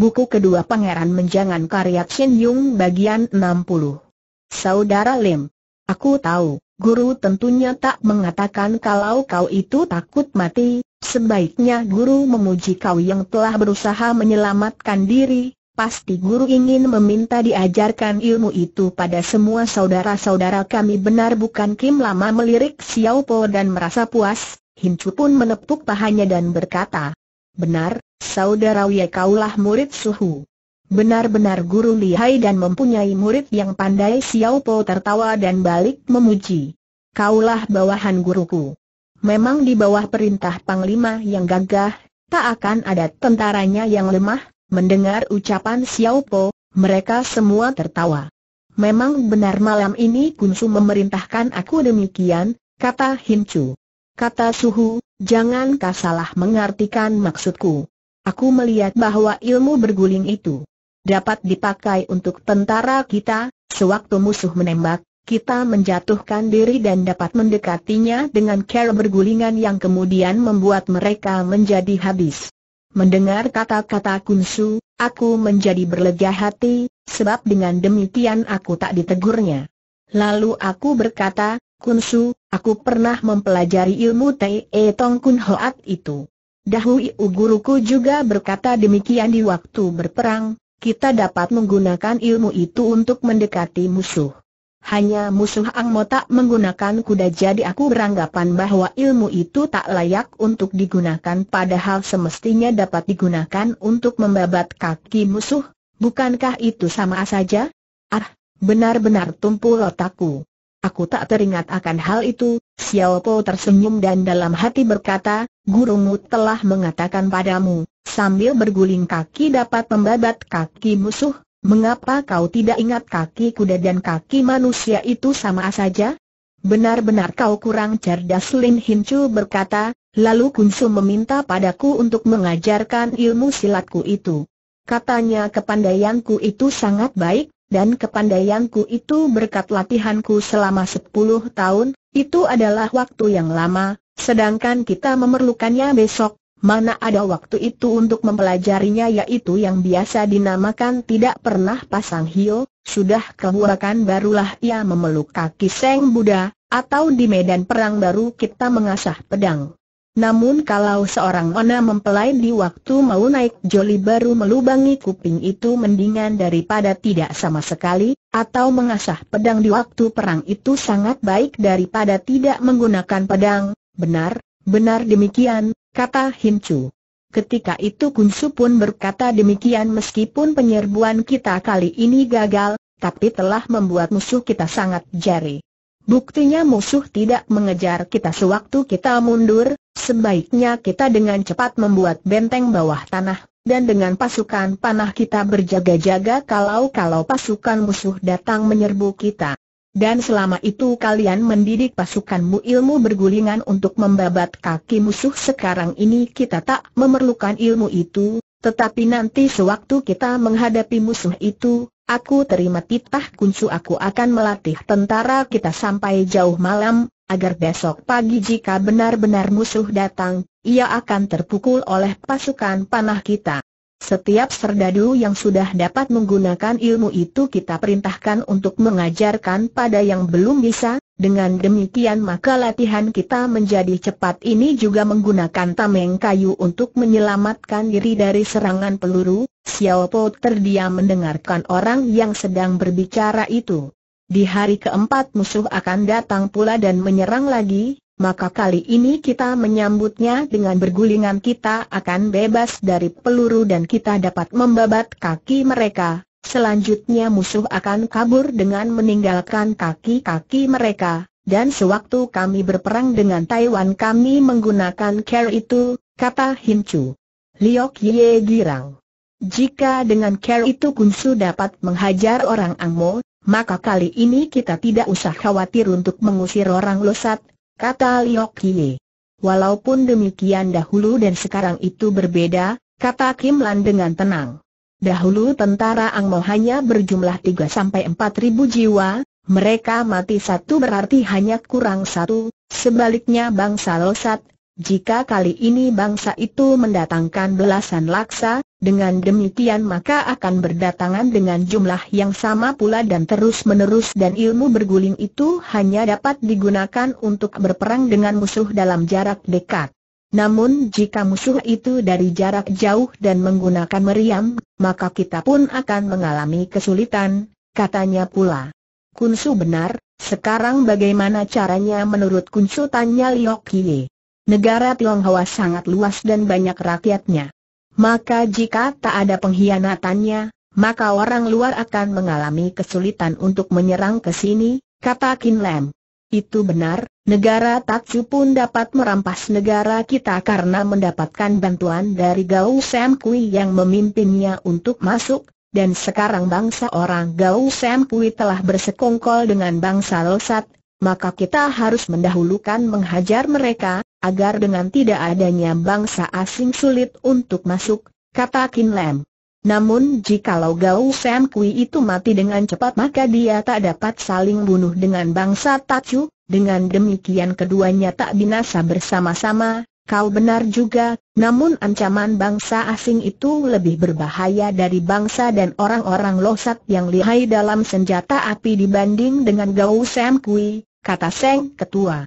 buku kedua Pangeran Menjangan karya Chin Yung bagian 60. Saudara Lim, aku tahu, guru tentunya tak mengatakan kalau kau itu takut mati, sebaiknya guru memuji kau yang telah berusaha menyelamatkan diri, Pasti guru ingin meminta diajarkan ilmu itu pada semua saudara-saudara kami benar bukan Kim lama melirik Xiao Po dan merasa puas, Chu pun menepuk pahanya dan berkata, Benar, saudara Wei kaulah murid suhu. Benar-benar guru lihai dan mempunyai murid yang pandai Xiao Po tertawa dan balik memuji. Kaulah bawahan guruku. Memang di bawah perintah Panglima yang gagah, tak akan ada tentaranya yang lemah, mendengar ucapan Xiao Po, mereka semua tertawa. Memang benar malam ini Kunsu memerintahkan aku demikian, kata Hincu. Kata Suhu, Jangan kau salah mengartikan maksudku. Aku melihat bahwa ilmu berguling itu dapat dipakai untuk tentara kita, sewaktu musuh menembak, kita menjatuhkan diri dan dapat mendekatinya dengan cara bergulingan yang kemudian membuat mereka menjadi habis. Mendengar kata-kata kunsu, aku menjadi berlega hati, sebab dengan demikian aku tak ditegurnya. Lalu aku berkata, kunsu, Aku pernah mempelajari ilmu Tai E Tong Kun Hoat itu. Dahui U guruku juga berkata demikian di waktu berperang, kita dapat menggunakan ilmu itu untuk mendekati musuh. Hanya musuh Ang Mo tak menggunakan kuda jadi aku beranggapan bahwa ilmu itu tak layak untuk digunakan padahal semestinya dapat digunakan untuk membabat kaki musuh, bukankah itu sama saja? Ah, benar-benar tumpul otakku. Aku tak teringat akan hal itu, Xiao Po tersenyum dan dalam hati berkata, gurumu telah mengatakan padamu, sambil berguling kaki dapat membabat kaki musuh, mengapa kau tidak ingat kaki kuda dan kaki manusia itu sama saja? Benar-benar kau kurang cerdas Lin Hin Chu berkata, lalu Kun Su meminta padaku untuk mengajarkan ilmu silatku itu. Katanya kepandaianku itu sangat baik, dan kepandaianku itu berkat latihanku selama sepuluh tahun, itu adalah waktu yang lama, sedangkan kita memerlukannya besok, mana ada waktu itu untuk mempelajarinya yaitu yang biasa dinamakan tidak pernah pasang hio, sudah kehuakan barulah ia memeluk kaki Seng Buddha, atau di medan perang baru kita mengasah pedang. Namun kalau seorang Ona mempelai di waktu mau naik joli baru melubangi kuping itu mendingan daripada tidak sama sekali, atau mengasah pedang di waktu perang itu sangat baik daripada tidak menggunakan pedang, benar, benar demikian, kata Hincu. Ketika itu Kunsu pun berkata demikian meskipun penyerbuan kita kali ini gagal, tapi telah membuat musuh kita sangat jari. Buktinya musuh tidak mengejar kita sewaktu kita mundur, sebaiknya kita dengan cepat membuat benteng bawah tanah, dan dengan pasukan panah kita berjaga-jaga kalau-kalau pasukan musuh datang menyerbu kita. Dan selama itu kalian mendidik pasukanmu ilmu bergulingan untuk membabat kaki musuh sekarang ini kita tak memerlukan ilmu itu, tetapi nanti sewaktu kita menghadapi musuh itu, Aku terima titah Kunsu aku akan melatih tentara kita sampai jauh malam, agar besok pagi jika benar-benar musuh datang, ia akan terpukul oleh pasukan panah kita. Setiap serdadu yang sudah dapat menggunakan ilmu itu kita perintahkan untuk mengajarkan pada yang belum bisa, dengan demikian maka latihan kita menjadi cepat ini juga menggunakan tameng kayu untuk menyelamatkan diri dari serangan peluru, Xiao Po terdiam mendengarkan orang yang sedang berbicara itu. Di hari keempat musuh akan datang pula dan menyerang lagi, maka kali ini kita menyambutnya dengan bergulingan kita akan bebas dari peluru dan kita dapat membabat kaki mereka. Selanjutnya musuh akan kabur dengan meninggalkan kaki-kaki mereka, dan sewaktu kami berperang dengan Taiwan kami menggunakan care itu, kata Hincu. Liok Ye girang. Jika dengan care itu Kunsu dapat menghajar orang Angmo, maka kali ini kita tidak usah khawatir untuk mengusir orang Losat, kata Liok Kie. Walaupun demikian dahulu dan sekarang itu berbeda, kata Kim Lan dengan tenang. Dahulu tentara Ang Mo hanya berjumlah 3-4 ribu jiwa, mereka mati satu berarti hanya kurang satu, sebaliknya bangsa Losat, jika kali ini bangsa itu mendatangkan belasan laksa, dengan demikian maka akan berdatangan dengan jumlah yang sama pula dan terus-menerus dan ilmu berguling itu hanya dapat digunakan untuk berperang dengan musuh dalam jarak dekat. Namun jika musuh itu dari jarak jauh dan menggunakan meriam, maka kita pun akan mengalami kesulitan, katanya pula. Kunsu benar, sekarang bagaimana caranya menurut Kunsu tanya Liok Negara Tionghoa sangat luas dan banyak rakyatnya. Maka jika tak ada pengkhianatannya, maka orang luar akan mengalami kesulitan untuk menyerang ke sini, kata Kin Lam. Itu benar, negara Tatsu pun dapat merampas negara kita karena mendapatkan bantuan dari Gao Sam Kui yang memimpinnya untuk masuk, dan sekarang bangsa orang Gao Sam Kui telah bersekongkol dengan bangsa Losat, maka kita harus mendahulukan menghajar mereka, agar dengan tidak adanya bangsa asing sulit untuk masuk, kata Kin Lam. Namun jikalau Gao Sam Kui itu mati dengan cepat maka dia tak dapat saling bunuh dengan bangsa Tachu, dengan demikian keduanya tak binasa bersama-sama, kau benar juga, namun ancaman bangsa asing itu lebih berbahaya dari bangsa dan orang-orang losat yang lihai dalam senjata api dibanding dengan Gao Sam Kui, kata Seng Ketua.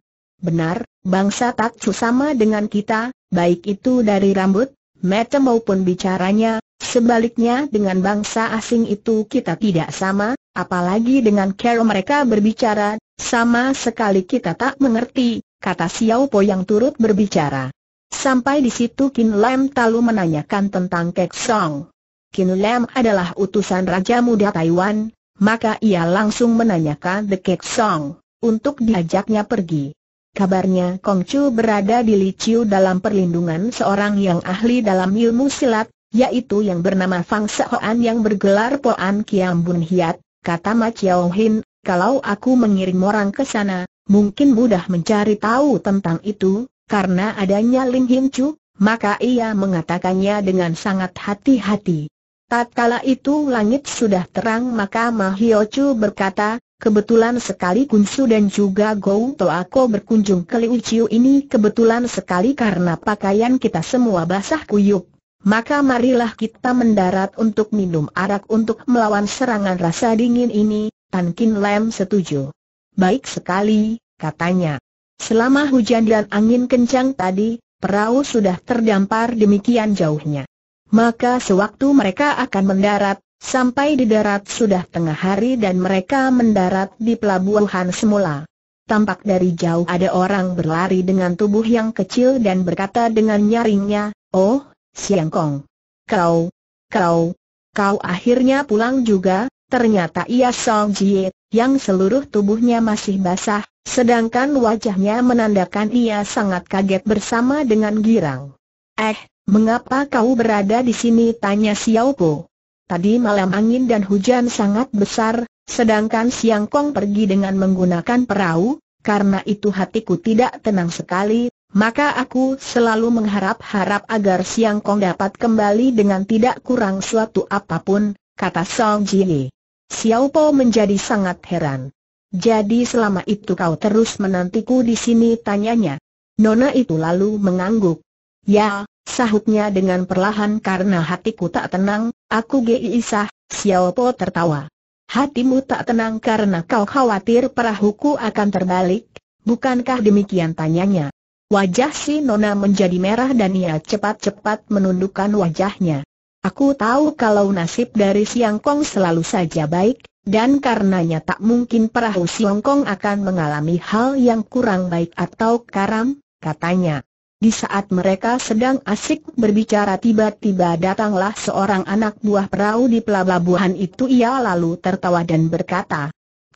Benar, bangsa Takcu sama dengan kita, baik itu dari rambut, mata maupun bicaranya, sebaliknya dengan bangsa asing itu kita tidak sama, apalagi dengan cara mereka berbicara, sama sekali kita tak mengerti, kata Xiao Po yang turut berbicara. Sampai di situ Kin Lam Talu menanyakan tentang Kek Song. Kin Lam adalah utusan Raja Muda Taiwan, maka ia langsung menanyakan The Kek Song, untuk diajaknya pergi. Kabarnya Kong Chu berada di Liciu dalam perlindungan seorang yang ahli dalam ilmu silat, yaitu yang bernama Fang Sehoan yang bergelar Poan Kiam Bun Hiat, kata Ma Chiao Hin, kalau aku mengirim orang ke sana, mungkin mudah mencari tahu tentang itu, karena adanya Lim Hin Chu, maka ia mengatakannya dengan sangat hati-hati. Tatkala itu langit sudah terang maka Mahiochu berkata, Kebetulan sekali Kunsu dan juga Gou Toako berkunjung ke Liu Chiu ini kebetulan sekali karena pakaian kita semua basah kuyuk. Maka marilah kita mendarat untuk minum arak untuk melawan serangan rasa dingin ini, Tan Kin Lam setuju. Baik sekali, katanya. Selama hujan dan angin kencang tadi, perahu sudah terdampar demikian jauhnya. Maka sewaktu mereka akan mendarat, Sampai di darat sudah tengah hari dan mereka mendarat di pelabuhan semula. Tampak dari jauh ada orang berlari dengan tubuh yang kecil dan berkata dengan nyaringnya, Oh, Siang Kong. Kau, kau, kau akhirnya pulang juga, ternyata ia Song Jie, yang seluruh tubuhnya masih basah, sedangkan wajahnya menandakan ia sangat kaget bersama dengan girang. Eh, mengapa kau berada di sini? tanya Xiao Po. Tadi malam angin dan hujan sangat besar, sedangkan Siang Kong pergi dengan menggunakan perahu, karena itu hatiku tidak tenang sekali, maka aku selalu mengharap-harap agar Siang Kong dapat kembali dengan tidak kurang suatu apapun, kata Song Jili. Xiao Po menjadi sangat heran. Jadi selama itu kau terus menantiku di sini tanyanya. Nona itu lalu mengangguk. Ya, sahutnya dengan perlahan karena hatiku tak tenang, Aku Gi Isah, Xiao Po tertawa. Hatimu tak tenang karena kau khawatir perahuku akan terbalik, bukankah demikian tanyanya? Wajah si Nona menjadi merah dan ia cepat-cepat menundukkan wajahnya. Aku tahu kalau nasib dari Siang Kong selalu saja baik, dan karenanya tak mungkin perahu Siang Kong akan mengalami hal yang kurang baik atau karam, katanya. Di saat mereka sedang asik berbicara tiba-tiba datanglah seorang anak buah perahu di pelabuhan itu ia lalu tertawa dan berkata,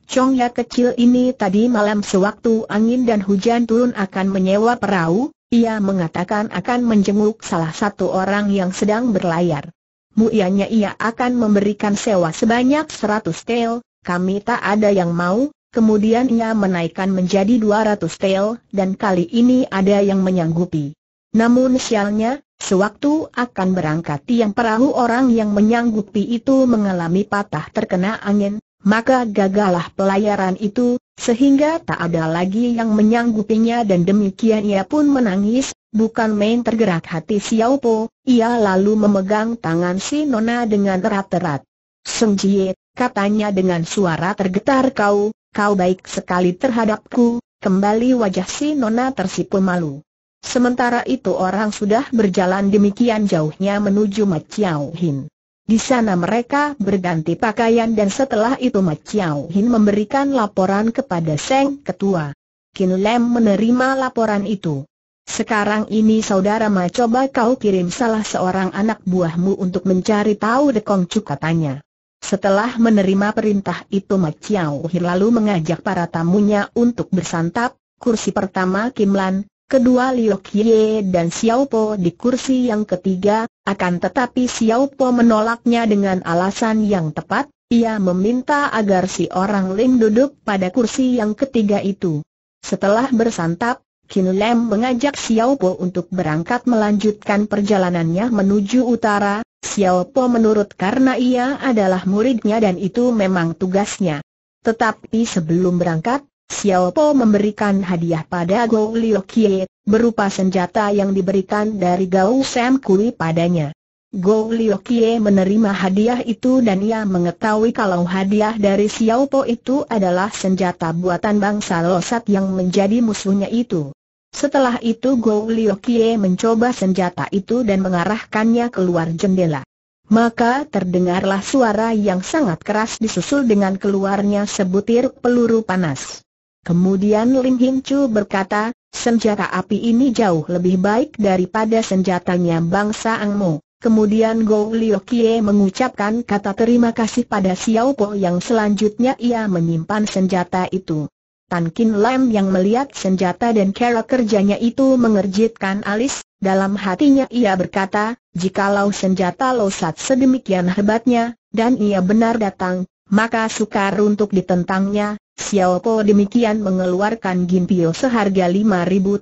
Chong ya kecil ini tadi malam sewaktu angin dan hujan turun akan menyewa perahu, ia mengatakan akan menjenguk salah satu orang yang sedang berlayar. Muianya ia akan memberikan sewa sebanyak seratus tel, kami tak ada yang mau, Kemudian ia menaikkan menjadi 200 tel, dan kali ini ada yang menyanggupi. Namun sialnya, sewaktu akan berangkat tiang perahu orang yang menyanggupi itu mengalami patah terkena angin, maka gagalah pelayaran itu, sehingga tak ada lagi yang menyanggupinya dan demikian ia pun menangis, bukan main tergerak hati Xiao Po, ia lalu memegang tangan si Nona dengan erat-erat. Seng Jie, katanya dengan suara tergetar kau, kau baik sekali terhadapku, kembali wajah si Nona tersipu malu. Sementara itu orang sudah berjalan demikian jauhnya menuju Maciau Hin. Di sana mereka berganti pakaian dan setelah itu Maciau Hin memberikan laporan kepada Seng Ketua. Kin Lem menerima laporan itu. Sekarang ini saudara Ma coba kau kirim salah seorang anak buahmu untuk mencari tahu Dekong cukatannya. Setelah menerima perintah itu Mak Chiao Hir lalu mengajak para tamunya untuk bersantap, kursi pertama Kim Lan, kedua Liu Kie dan Xiao Po di kursi yang ketiga, akan tetapi Xiao Po menolaknya dengan alasan yang tepat, ia meminta agar si orang Ling duduk pada kursi yang ketiga itu. Setelah bersantap, Kim Lam mengajak Xiao Po untuk berangkat melanjutkan perjalanannya menuju utara, Xiao Po menurut karena ia adalah muridnya dan itu memang tugasnya. Tetapi sebelum berangkat, Xiao Po memberikan hadiah pada Gou Liu Kie, berupa senjata yang diberikan dari Gao Sam Kui padanya. Gou Liu Kie menerima hadiah itu dan ia mengetahui kalau hadiah dari Xiao Po itu adalah senjata buatan bangsa Losat yang menjadi musuhnya itu. Setelah itu Liu Kie mencoba senjata itu dan mengarahkannya keluar jendela. Maka terdengarlah suara yang sangat keras disusul dengan keluarnya sebutir peluru panas. Kemudian Lim Hing Chu berkata, senjata api ini jauh lebih baik daripada senjatanya bangsa Mo. Kemudian Go Kie mengucapkan kata terima kasih pada Xiao Po yang selanjutnya ia menyimpan senjata itu. Tan Kin Lam yang melihat senjata dan cara kerjanya itu mengerjitkan alis, dalam hatinya ia berkata, jikalau senjata losat sedemikian hebatnya, dan ia benar datang, maka sukar untuk ditentangnya, Xiao Po demikian mengeluarkan gimpio seharga 5000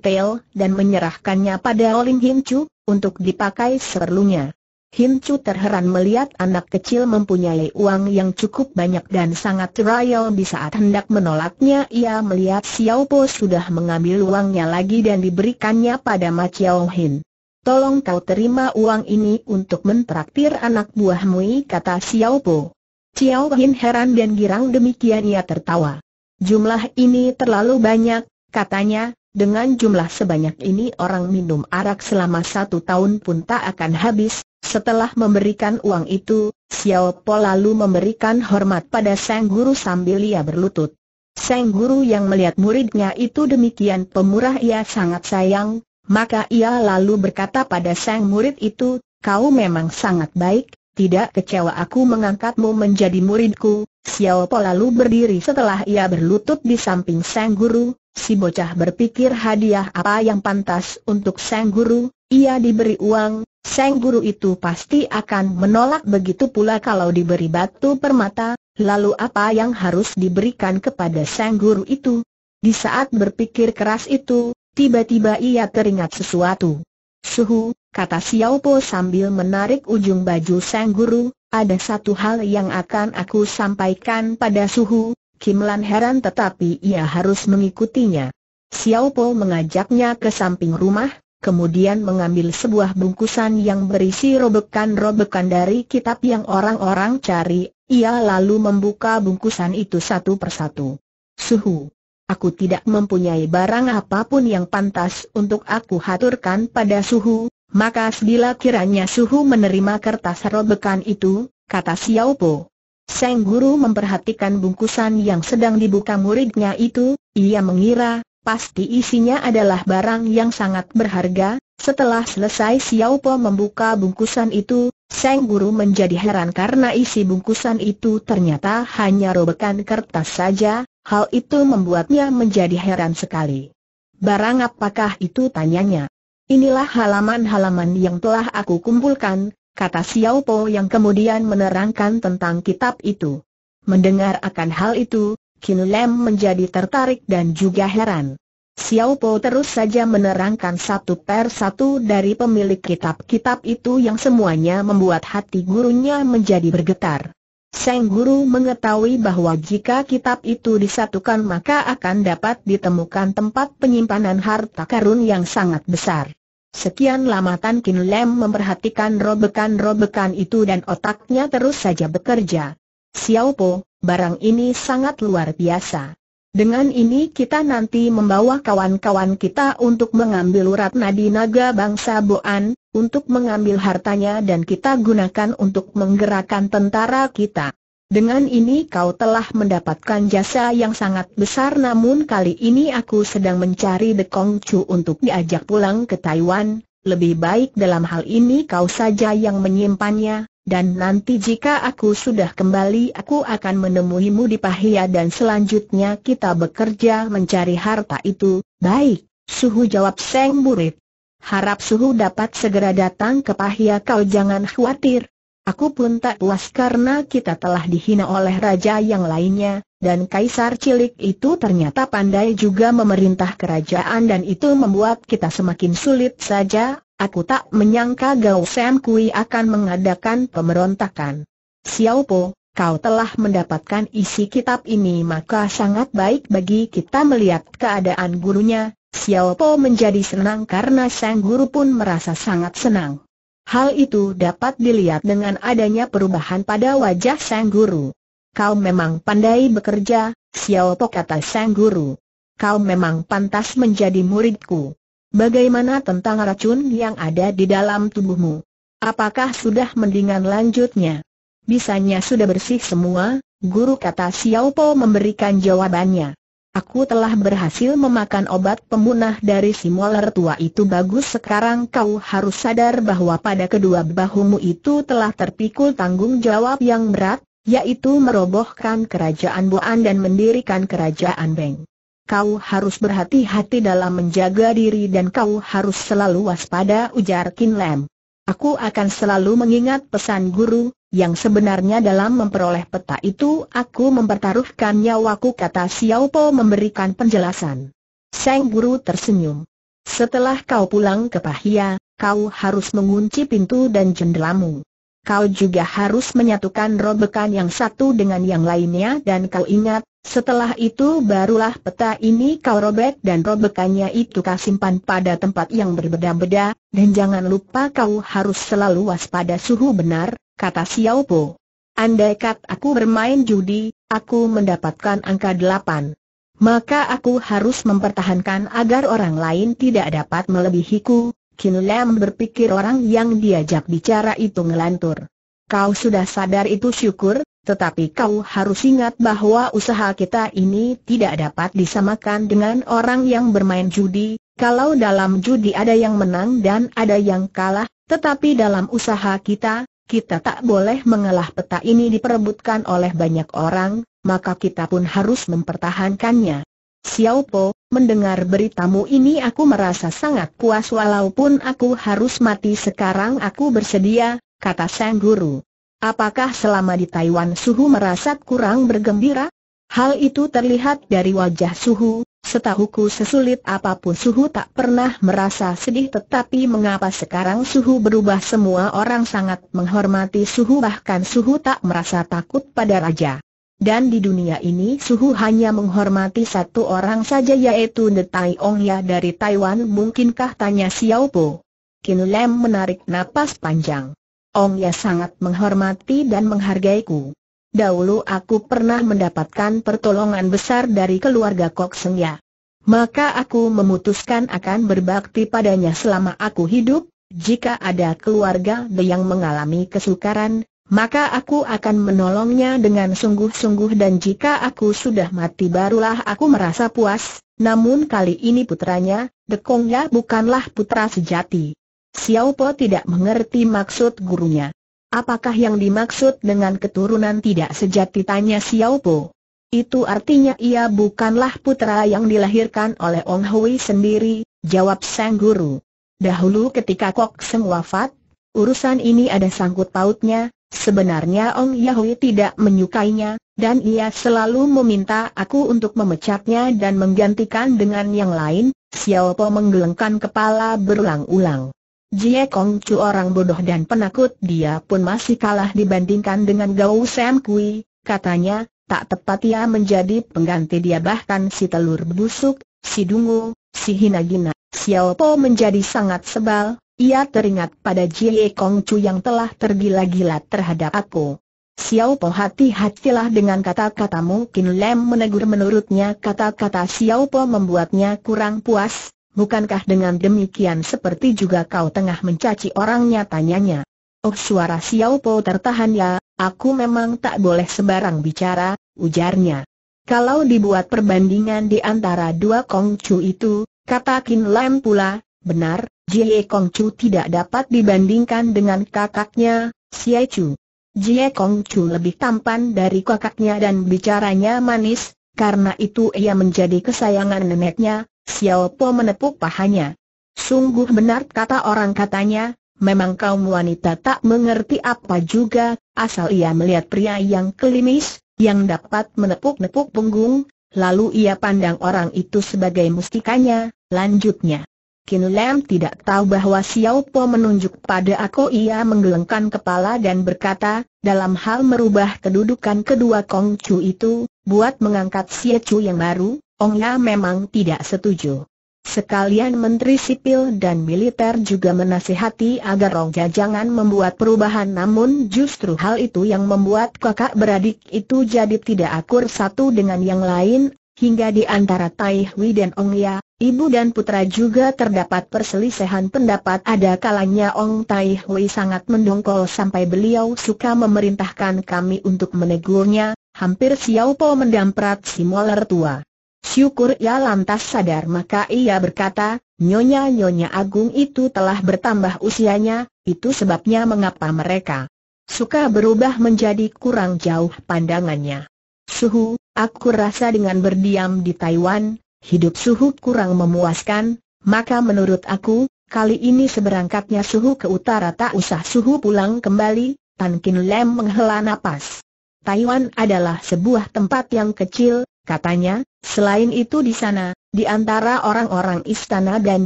tel, dan menyerahkannya pada Olin Hin Chu, untuk dipakai seperlunya. Hin Chu terheran melihat anak kecil mempunyai uang yang cukup banyak dan sangat royal di saat hendak menolaknya ia melihat Xiao Po sudah mengambil uangnya lagi dan diberikannya pada Ma Chiao Hin. Tolong kau terima uang ini untuk mentraktir anak buahmu kata Xiao Po. Xiao Hin heran dan girang demikian ia tertawa. Jumlah ini terlalu banyak, katanya, dengan jumlah sebanyak ini orang minum arak selama satu tahun pun tak akan habis, setelah memberikan uang itu, Xiao Po lalu memberikan hormat pada Sang Guru sambil ia berlutut. Sang Guru yang melihat muridnya itu demikian pemurah ia sangat sayang, maka ia lalu berkata pada Sang Murid itu, kau memang sangat baik, tidak kecewa aku mengangkatmu menjadi muridku. Xiao Po lalu berdiri setelah ia berlutut di samping Sang Guru, Si bocah berpikir hadiah apa yang pantas untuk Sang Guru, ia diberi uang, Sang Guru itu pasti akan menolak begitu pula kalau diberi batu permata, lalu apa yang harus diberikan kepada Sang Guru itu? Di saat berpikir keras itu, tiba-tiba ia teringat sesuatu. Suhu, kata Xiao Po sambil menarik ujung baju Sang Guru, ada satu hal yang akan aku sampaikan pada Suhu, Kim Lan heran tetapi ia harus mengikutinya. Xiao Po mengajaknya ke samping rumah, kemudian mengambil sebuah bungkusan yang berisi robekan-robekan dari kitab yang orang-orang cari, ia lalu membuka bungkusan itu satu persatu. Suhu. Aku tidak mempunyai barang apapun yang pantas untuk aku haturkan pada Suhu, maka bila kiranya Suhu menerima kertas robekan itu, kata Xiao Po. Seng Guru memperhatikan bungkusan yang sedang dibuka muridnya itu, ia mengira, pasti isinya adalah barang yang sangat berharga, setelah selesai Xiao Po membuka bungkusan itu, Seng Guru menjadi heran karena isi bungkusan itu ternyata hanya robekan kertas saja, hal itu membuatnya menjadi heran sekali. Barang apakah itu tanyanya? Inilah halaman-halaman yang telah aku kumpulkan, kata Xiao Po yang kemudian menerangkan tentang kitab itu. Mendengar akan hal itu, Qin Lem menjadi tertarik dan juga heran. Xiao Po terus saja menerangkan satu per satu dari pemilik kitab-kitab itu yang semuanya membuat hati gurunya menjadi bergetar. Sang Guru mengetahui bahwa jika kitab itu disatukan maka akan dapat ditemukan tempat penyimpanan harta karun yang sangat besar. Sekian lama Tan Kin Lam memperhatikan robekan-robekan itu dan otaknya terus saja bekerja. Xiao Po, barang ini sangat luar biasa. Dengan ini kita nanti membawa kawan-kawan kita untuk mengambil urat nadi naga bangsa Boan, untuk mengambil hartanya dan kita gunakan untuk menggerakkan tentara kita. Dengan ini kau telah mendapatkan jasa yang sangat besar namun kali ini aku sedang mencari The Kong Chu untuk diajak pulang ke Taiwan, lebih baik dalam hal ini kau saja yang menyimpannya, dan nanti jika aku sudah kembali aku akan menemuimu di Pahia dan selanjutnya kita bekerja mencari harta itu, baik, Suhu jawab Seng Burit. Harap Suhu dapat segera datang ke Pahia kau jangan khawatir, Aku pun tak puas karena kita telah dihina oleh raja yang lainnya, dan kaisar cilik itu ternyata pandai juga memerintah kerajaan dan itu membuat kita semakin sulit saja, aku tak menyangka Gao Sam Kui akan mengadakan pemberontakan. Xiao Po, kau telah mendapatkan isi kitab ini maka sangat baik bagi kita melihat keadaan gurunya. Xiao Po menjadi senang karena sang guru pun merasa sangat senang. Hal itu dapat dilihat dengan adanya perubahan pada wajah sang guru. Kau memang pandai bekerja, Xiao Po kata sang guru. Kau memang pantas menjadi muridku. Bagaimana tentang racun yang ada di dalam tubuhmu? Apakah sudah mendingan lanjutnya? Bisanya sudah bersih semua, guru kata Xiao Po memberikan jawabannya. Aku telah berhasil memakan obat pembunuh dari si molar tua itu bagus sekarang kau harus sadar bahwa pada kedua bahumu itu telah terpikul tanggung jawab yang berat, yaitu merobohkan kerajaan Boan dan mendirikan kerajaan Beng. Kau harus berhati-hati dalam menjaga diri dan kau harus selalu waspada ujar Kin Lam. Aku akan selalu mengingat pesan guru, yang sebenarnya dalam memperoleh peta itu aku mempertaruhkan nyawaku kata Xiao Po memberikan penjelasan. Sang Guru tersenyum. Setelah kau pulang ke Pahia, kau harus mengunci pintu dan jendelamu kau juga harus menyatukan robekan yang satu dengan yang lainnya dan kau ingat, setelah itu barulah peta ini kau robek dan robekannya itu kau simpan pada tempat yang berbeda-beda, dan jangan lupa kau harus selalu waspada suhu benar, kata Xiao Po. Andai kat aku bermain judi, aku mendapatkan angka delapan. Maka aku harus mempertahankan agar orang lain tidak dapat melebihiku, Kin Lam berpikir orang yang diajak bicara itu ngelantur. Kau sudah sadar itu syukur, tetapi kau harus ingat bahwa usaha kita ini tidak dapat disamakan dengan orang yang bermain judi. Kalau dalam judi ada yang menang dan ada yang kalah, tetapi dalam usaha kita, kita tak boleh mengalah peta ini diperebutkan oleh banyak orang, maka kita pun harus mempertahankannya. Xiaopo, mendengar beritamu ini aku merasa sangat puas walaupun aku harus mati sekarang aku bersedia, kata Sang Guru. Apakah selama di Taiwan Suhu merasa kurang bergembira? Hal itu terlihat dari wajah Suhu, setahuku sesulit apapun Suhu tak pernah merasa sedih tetapi mengapa sekarang Suhu berubah semua orang sangat menghormati Suhu bahkan Suhu tak merasa takut pada Raja. Dan di dunia ini Suhu hanya menghormati satu orang saja yaitu The Tai Ong Ya dari Taiwan mungkinkah tanya Xiao Po. Kin Lem menarik napas panjang. Ong Ya sangat menghormati dan menghargaiku. Dahulu aku pernah mendapatkan pertolongan besar dari keluarga Kok Seng Ya. Maka aku memutuskan akan berbakti padanya selama aku hidup, jika ada keluarga yang mengalami kesukaran, maka aku akan menolongnya dengan sungguh-sungguh dan jika aku sudah mati barulah aku merasa puas, namun kali ini putranya, Dekongnya bukanlah putra sejati. Xiao Po tidak mengerti maksud gurunya. Apakah yang dimaksud dengan keturunan tidak sejati tanya Xiao Po? Itu artinya ia bukanlah putra yang dilahirkan oleh Ong Hui sendiri, jawab sang guru. Dahulu ketika Kok Seng wafat, urusan ini ada sangkut pautnya, Sebenarnya Ong Yahui tidak menyukainya, dan ia selalu meminta aku untuk memecatnya dan menggantikan dengan yang lain, Xiao Po menggelengkan kepala berulang-ulang. Jie Kong Chu orang bodoh dan penakut dia pun masih kalah dibandingkan dengan Gao Sam Kui, katanya, tak tepat ia menjadi pengganti dia bahkan si telur busuk, si dungu, si hina hinagina. Xiao Po menjadi sangat sebal, ia teringat pada Jie Kong Chu yang telah tergila-gila terhadap aku. Xiao Po hati-hatilah dengan kata katamu Kin Lam menegur menurutnya kata-kata Xiao Po membuatnya kurang puas, bukankah dengan demikian seperti juga kau tengah mencaci orangnya tanyanya. Oh suara Xiao Po tertahan ya, aku memang tak boleh sembarang bicara, ujarnya. Kalau dibuat perbandingan di antara dua Kong Chu itu, kata Kin Lam pula, benar, Jie Kong Chu tidak dapat dibandingkan dengan kakaknya, Xie Chu. Jie Kong Chu lebih tampan dari kakaknya dan bicaranya manis, karena itu ia menjadi kesayangan neneknya, Xiao Po menepuk pahanya. Sungguh benar kata orang katanya, memang kaum wanita tak mengerti apa juga, asal ia melihat pria yang kelimis, yang dapat menepuk-nepuk punggung, lalu ia pandang orang itu sebagai mustikanya, lanjutnya. Kin Lam tidak tahu bahwa Xiao Po menunjuk pada aku ia menggelengkan kepala dan berkata, dalam hal merubah kedudukan kedua Kong Chu itu, buat mengangkat Xie Chu yang baru, Ong Ya memang tidak setuju. Sekalian Menteri Sipil dan Militer juga menasihati agar Rongja jangan membuat perubahan namun justru hal itu yang membuat kakak beradik itu jadi tidak akur satu dengan yang lain Hingga di antara Tai Hui dan Ong Ya, ibu dan putra juga terdapat perselisihan pendapat ada kalanya Ong Tai Hui sangat mendongkol sampai beliau suka memerintahkan kami untuk menegurnya, hampir Xiao Po mendamprat si Moler tua. Syukur ia ya lantas sadar maka ia berkata, Nyonya-nyonya agung itu telah bertambah usianya, itu sebabnya mengapa mereka suka berubah menjadi kurang jauh pandangannya. Suhu, aku rasa dengan berdiam di Taiwan, hidup Suhu kurang memuaskan, maka menurut aku, kali ini seberangkatnya Suhu ke utara tak usah Suhu pulang kembali, Tan Kin Lem menghela nafas. Taiwan adalah sebuah tempat yang kecil, katanya, selain itu di sana, di antara orang-orang istana dan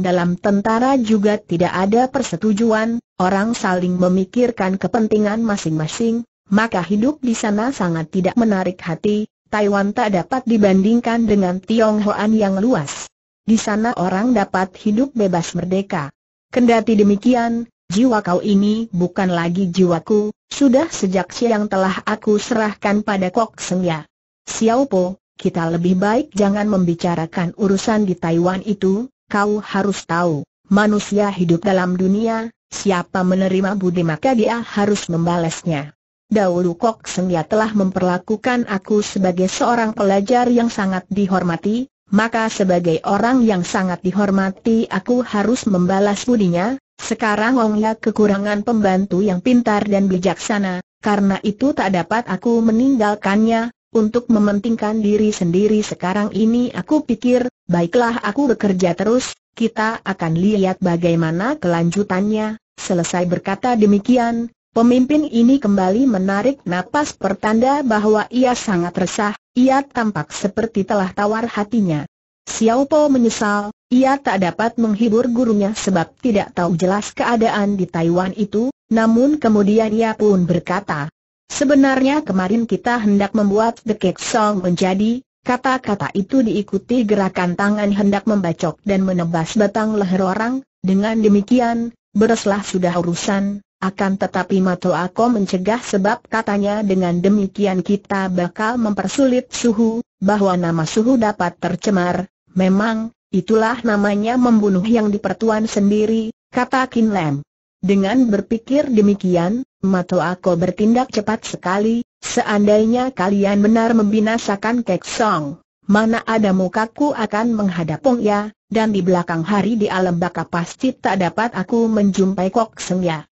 dalam tentara juga tidak ada persetujuan, orang saling memikirkan kepentingan masing-masing, maka hidup di sana sangat tidak menarik hati, Taiwan tak dapat dibandingkan dengan Tionghoan yang luas. Di sana orang dapat hidup bebas merdeka. Kendati demikian, jiwa kau ini bukan lagi jiwaku, sudah sejak siang telah aku serahkan pada Kok Seng ya. Xiao Xiaopo, kita lebih baik jangan membicarakan urusan di Taiwan itu, kau harus tahu, manusia hidup dalam dunia, siapa menerima budi maka dia harus membalasnya dahulu Kok Sengya telah memperlakukan aku sebagai seorang pelajar yang sangat dihormati, maka sebagai orang yang sangat dihormati aku harus membalas budinya, sekarang Wong Ya kekurangan pembantu yang pintar dan bijaksana, karena itu tak dapat aku meninggalkannya, untuk mementingkan diri sendiri sekarang ini aku pikir, baiklah aku bekerja terus, kita akan lihat bagaimana kelanjutannya. Selesai berkata demikian, Pemimpin ini kembali menarik napas pertanda bahwa ia sangat resah, ia tampak seperti telah tawar hatinya. Xiao Po menyesal, ia tak dapat menghibur gurunya sebab tidak tahu jelas keadaan di Taiwan itu, namun kemudian ia pun berkata, Sebenarnya kemarin kita hendak membuat The Cake Song menjadi, kata-kata itu diikuti gerakan tangan hendak membacok dan menebas batang leher orang, dengan demikian, bereslah sudah urusan, akan tetapi Mato Ako mencegah sebab katanya dengan demikian kita bakal mempersulit suhu, bahwa nama suhu dapat tercemar. Memang, itulah namanya membunuh yang dipertuan sendiri, kata Kin Lam. Dengan berpikir demikian, Mato Ako bertindak cepat sekali, seandainya kalian benar membinasakan Kek Song. Mana ada mukaku akan menghadap Pong Ya, dan di belakang hari di alam baka pasti tak dapat aku menjumpai Kok Seng Ya.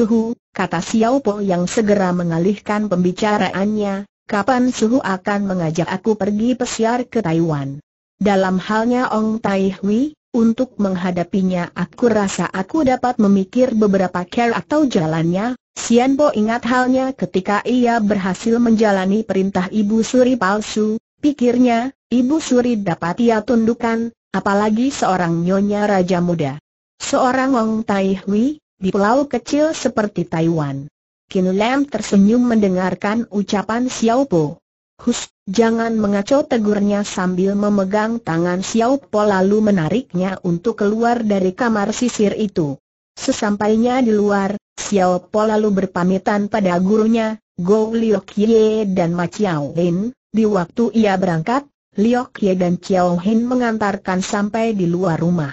Suhu, kata Xiao Po yang segera mengalihkan pembicaraannya, kapan Suhu akan mengajak aku pergi pesiar ke Taiwan. Dalam halnya Ong Tai Hui, untuk menghadapinya aku rasa aku dapat memikir beberapa care atau jalannya, Sian Po ingat halnya ketika ia berhasil menjalani perintah Ibu Suri palsu, pikirnya, Ibu Suri dapat ia tundukkan, apalagi seorang nyonya raja muda. Seorang Ong Tai Hui, di pulau kecil seperti Taiwan. Kin Lam tersenyum mendengarkan ucapan Xiao Po. Hus, jangan mengacau tegurnya sambil memegang tangan Xiao Po lalu menariknya untuk keluar dari kamar sisir itu. Sesampainya di luar, Xiao Po lalu berpamitan pada gurunya, Go Liok Ye dan Ma Chiao Lin, Di waktu ia berangkat, Liok Ye dan Chiao Hin mengantarkan sampai di luar rumah.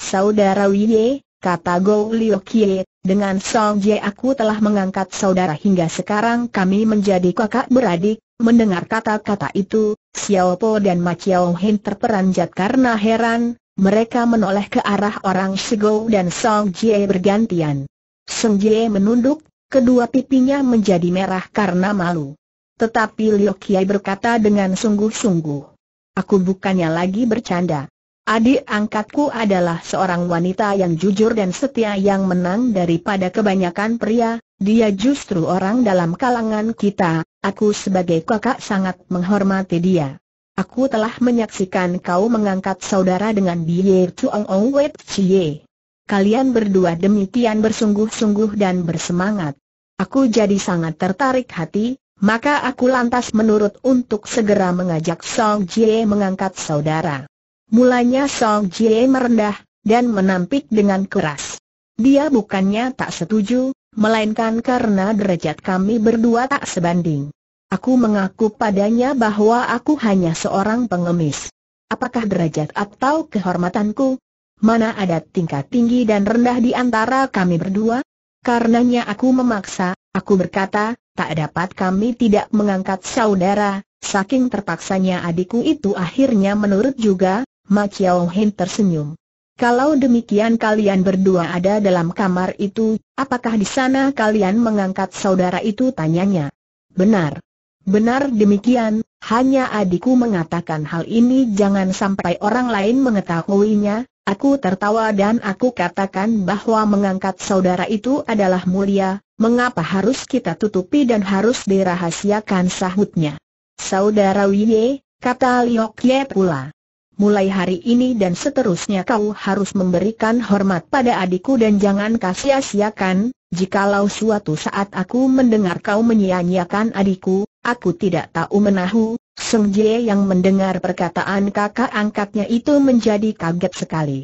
Saudara Ye, kata Gou Liu Kie, dengan Song Jie aku telah mengangkat saudara hingga sekarang kami menjadi kakak beradik, mendengar kata-kata itu, Xiao Po dan Ma Chiao Hin terperanjat karena heran, mereka menoleh ke arah orang Shigou dan Song Jie bergantian. Song Jie menunduk, kedua pipinya menjadi merah karena malu. Tetapi Liu Kie berkata dengan sungguh-sungguh. Aku bukannya lagi bercanda. Adik angkatku adalah seorang wanita yang jujur dan setia yang menang daripada kebanyakan pria, dia justru orang dalam kalangan kita, aku sebagai kakak sangat menghormati dia. Aku telah menyaksikan kau mengangkat saudara dengan Bie Chuang Ong Wet Chie. Kalian berdua demikian bersungguh-sungguh dan bersemangat. Aku jadi sangat tertarik hati, maka aku lantas menurut untuk segera mengajak Song Jie mengangkat saudara. Mulanya Song Jie merendah, dan menampik dengan keras. Dia bukannya tak setuju, melainkan karena derajat kami berdua tak sebanding. Aku mengaku padanya bahwa aku hanya seorang pengemis. Apakah derajat atau kehormatanku? Mana ada tingkat tinggi dan rendah di antara kami berdua? Karenanya aku memaksa, aku berkata, tak dapat kami tidak mengangkat saudara, saking terpaksanya adikku itu akhirnya menurut juga, Ma Chiao Hin tersenyum. Kalau demikian kalian berdua ada dalam kamar itu, apakah di sana kalian mengangkat saudara itu tanyanya? Benar. Benar demikian, hanya adikku mengatakan hal ini jangan sampai orang lain mengetahuinya, aku tertawa dan aku katakan bahwa mengangkat saudara itu adalah mulia, mengapa harus kita tutupi dan harus dirahasiakan sahutnya. Saudara Wiye, kata Liok Ye pula mulai hari ini dan seterusnya kau harus memberikan hormat pada adikku dan jangan sia siakan jikalau suatu saat aku mendengar kau menyia-nyiakan adikku, aku tidak tahu menahu, Seng Jie yang mendengar perkataan kakak angkatnya itu menjadi kaget sekali.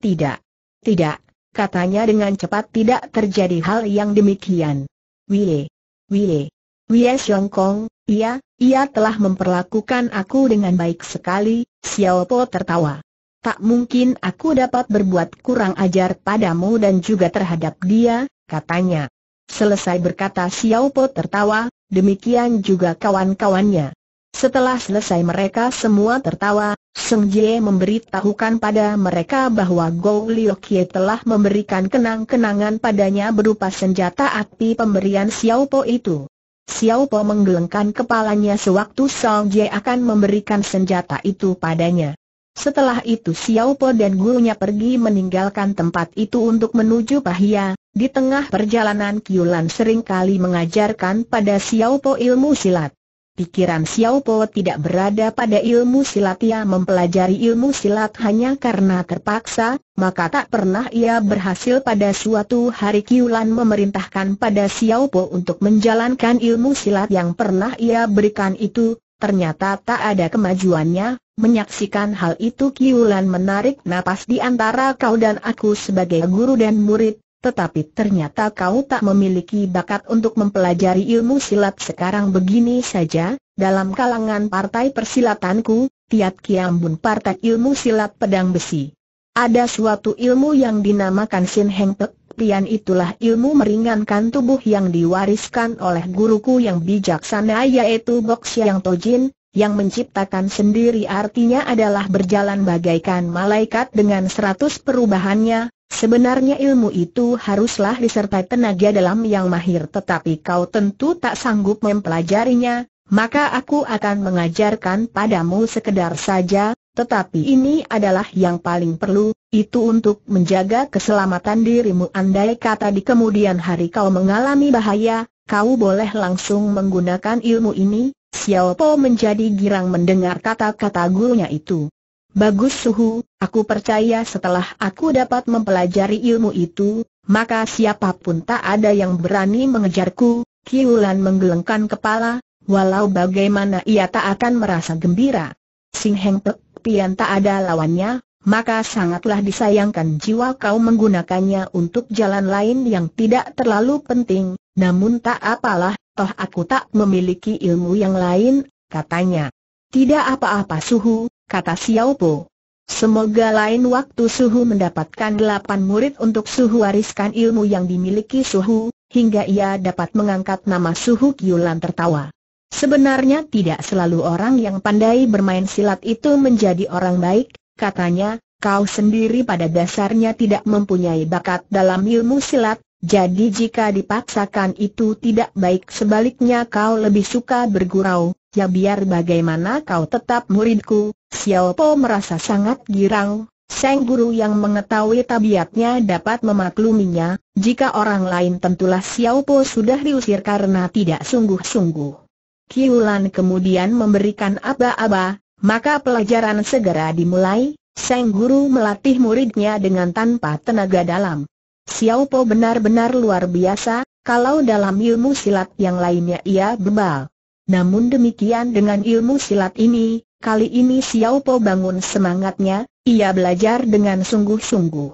Tidak, tidak, katanya dengan cepat tidak terjadi hal yang demikian. Wile, Wile, Wei Kong, iya, ia telah memperlakukan aku dengan baik sekali, Xiao Po tertawa. Tak mungkin aku dapat berbuat kurang ajar padamu dan juga terhadap dia, katanya. Selesai berkata Xiao Po tertawa, demikian juga kawan-kawannya. Setelah selesai mereka semua tertawa, Seng Jie memberitahukan pada mereka bahwa Go Liu Kie telah memberikan kenang-kenangan padanya berupa senjata api pemberian Xiao Po itu. Xiao Po menggelengkan kepalanya sewaktu Song Jie akan memberikan senjata itu padanya. Setelah itu Xiao Po dan gurunya pergi meninggalkan tempat itu untuk menuju Pahia. Di tengah perjalanan Kiulan seringkali mengajarkan pada Xiao Po ilmu silat. Pikiran Xiao Po tidak berada pada ilmu silat ia mempelajari ilmu silat hanya karena terpaksa, maka tak pernah ia berhasil pada suatu hari Kiulan memerintahkan pada Xiao Po untuk menjalankan ilmu silat yang pernah ia berikan itu, ternyata tak ada kemajuannya, menyaksikan hal itu Kiulan menarik napas di antara kau dan aku sebagai guru dan murid, tetapi ternyata kau tak memiliki bakat untuk mempelajari ilmu silat sekarang begini saja, dalam kalangan partai persilatanku, Tiat kiam bun Partai Ilmu Silat Pedang Besi. Ada suatu ilmu yang dinamakan Sin Heng Pek Pian itulah ilmu meringankan tubuh yang diwariskan oleh guruku yang bijaksana yaitu Bok Siang Tojin, yang menciptakan sendiri artinya adalah berjalan bagaikan malaikat dengan seratus perubahannya, Sebenarnya ilmu itu haruslah disertai tenaga dalam yang mahir tetapi kau tentu tak sanggup mempelajarinya, maka aku akan mengajarkan padamu sekedar saja, tetapi ini adalah yang paling perlu, itu untuk menjaga keselamatan dirimu andai kata di kemudian hari kau mengalami bahaya, kau boleh langsung menggunakan ilmu ini, Xiao Po menjadi girang mendengar kata-kata gurunya itu. Bagus suhu, aku percaya setelah aku dapat mempelajari ilmu itu, maka siapapun tak ada yang berani mengejarku, Kiulan menggelengkan kepala, walau bagaimana ia tak akan merasa gembira. Sing Heng Pek Pian tak ada lawannya, maka sangatlah disayangkan jiwa kau menggunakannya untuk jalan lain yang tidak terlalu penting, namun tak apalah, toh aku tak memiliki ilmu yang lain, katanya. Tidak apa-apa suhu, kata Xiao Po. Semoga lain waktu Suhu mendapatkan delapan murid untuk Suhu wariskan ilmu yang dimiliki Suhu, hingga ia dapat mengangkat nama Suhu Kiulan tertawa. Sebenarnya tidak selalu orang yang pandai bermain silat itu menjadi orang baik, katanya, kau sendiri pada dasarnya tidak mempunyai bakat dalam ilmu silat, jadi jika dipaksakan itu tidak baik sebaliknya kau lebih suka bergurau, ya biar bagaimana kau tetap muridku. Xiao Po merasa sangat girang, Sang guru yang mengetahui tabiatnya dapat memakluminya, jika orang lain tentulah Xiao Po sudah diusir karena tidak sungguh-sungguh. Kiulan kemudian memberikan aba-aba, maka pelajaran segera dimulai, Sang guru melatih muridnya dengan tanpa tenaga dalam. Xiao Po benar-benar luar biasa, kalau dalam ilmu silat yang lainnya ia bebal. Namun demikian dengan ilmu silat ini, kali ini Xiao Po bangun semangatnya, ia belajar dengan sungguh-sungguh.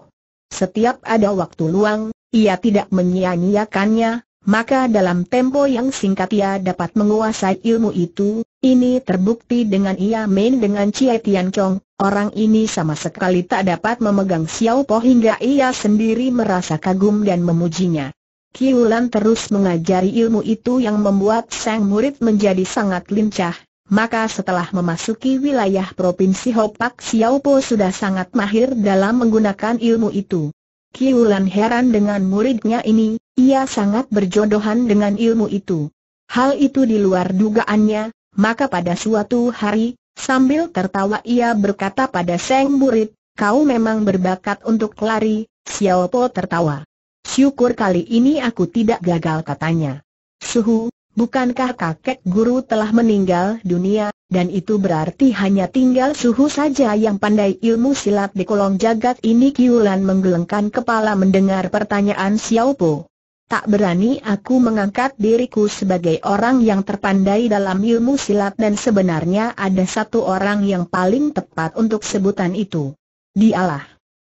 Setiap ada waktu luang, ia tidak menyia-nyiakannya, maka dalam tempo yang singkat ia dapat menguasai ilmu itu, ini terbukti dengan ia main dengan Cie Tian Chong, orang ini sama sekali tak dapat memegang Xiao Po hingga ia sendiri merasa kagum dan memujinya. Kiulan terus mengajari ilmu itu yang membuat sang murid menjadi sangat lincah, maka setelah memasuki wilayah Provinsi Hopak Xiao Po sudah sangat mahir dalam menggunakan ilmu itu. Kiulan heran dengan muridnya ini, ia sangat berjodohan dengan ilmu itu. Hal itu di luar dugaannya, maka pada suatu hari, sambil tertawa ia berkata pada Seng Murid, kau memang berbakat untuk lari, Xiao Po tertawa. Syukur kali ini aku tidak gagal katanya. Suhu, bukankah kakek guru telah meninggal dunia, dan itu berarti hanya tinggal suhu saja yang pandai ilmu silat di kolong jagat ini Kiulan menggelengkan kepala mendengar pertanyaan Xiao Po tak berani aku mengangkat diriku sebagai orang yang terpandai dalam ilmu silat dan sebenarnya ada satu orang yang paling tepat untuk sebutan itu. Dialah.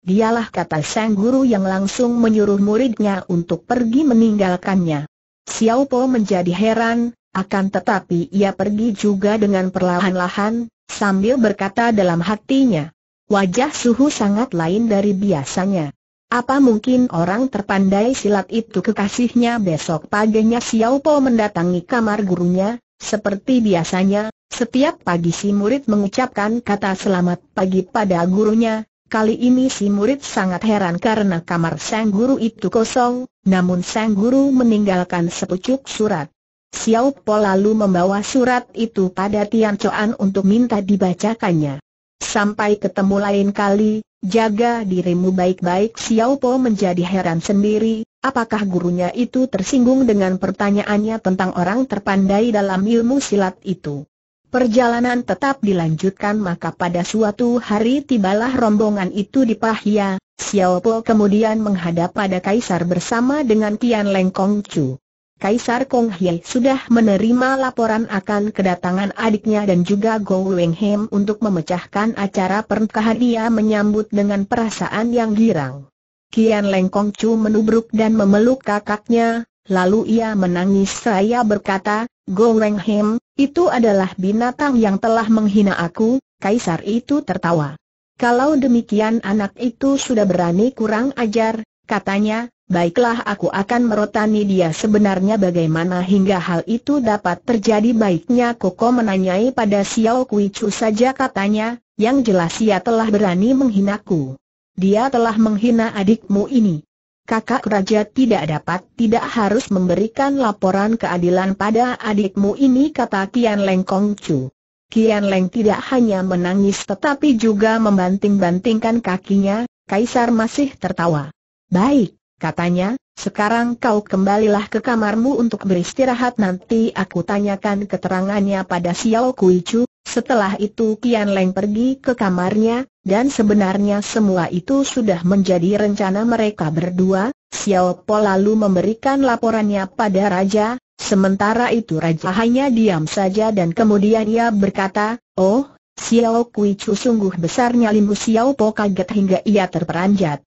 Dialah kata sang guru yang langsung menyuruh muridnya untuk pergi meninggalkannya. Xiao Po menjadi heran, akan tetapi ia pergi juga dengan perlahan-lahan, sambil berkata dalam hatinya. Wajah Suhu sangat lain dari biasanya. Apa mungkin orang terpandai silat itu kekasihnya besok paginya Xiao Po mendatangi kamar gurunya, seperti biasanya, setiap pagi si murid mengucapkan kata selamat pagi pada gurunya, kali ini si murid sangat heran karena kamar sang guru itu kosong, namun sang guru meninggalkan sepucuk surat. Xiao Po lalu membawa surat itu pada Tian Chuan untuk minta dibacakannya. Sampai ketemu lain kali, Jaga dirimu baik-baik Xiao Po menjadi heran sendiri, apakah gurunya itu tersinggung dengan pertanyaannya tentang orang terpandai dalam ilmu silat itu. Perjalanan tetap dilanjutkan maka pada suatu hari tibalah rombongan itu di Pahia. Xiao Po kemudian menghadap pada Kaisar bersama dengan Tian Leng Kong Chu. Kaisar Kong Hye sudah menerima laporan akan kedatangan adiknya dan juga Go Weng Hem untuk memecahkan acara pernikahan dia menyambut dengan perasaan yang girang. Kian Leng Kong Chu menubruk dan memeluk kakaknya, lalu ia menangis seraya berkata, Go Weng Hem, itu adalah binatang yang telah menghina aku, Kaisar itu tertawa. Kalau demikian anak itu sudah berani kurang ajar, katanya, Baiklah aku akan merotani dia sebenarnya bagaimana hingga hal itu dapat terjadi baiknya Koko menanyai pada Xiao Kui Chu saja katanya, yang jelas ia telah berani menghinaku. Dia telah menghina adikmu ini. Kakak raja tidak dapat tidak harus memberikan laporan keadilan pada adikmu ini kata Tian Leng Kong Chu. Kian Leng tidak hanya menangis tetapi juga membanting-bantingkan kakinya, Kaisar masih tertawa. Baik, Katanya, sekarang kau kembalilah ke kamarmu untuk beristirahat nanti aku tanyakan keterangannya pada Xiao Kui Chu. Setelah itu Kian Leng pergi ke kamarnya, dan sebenarnya semua itu sudah menjadi rencana mereka berdua. Xiao Po lalu memberikan laporannya pada Raja, sementara itu Raja hanya diam saja dan kemudian ia berkata, Oh, Xiao Kui Chu sungguh besarnya limu Xiao Po kaget hingga ia terperanjat.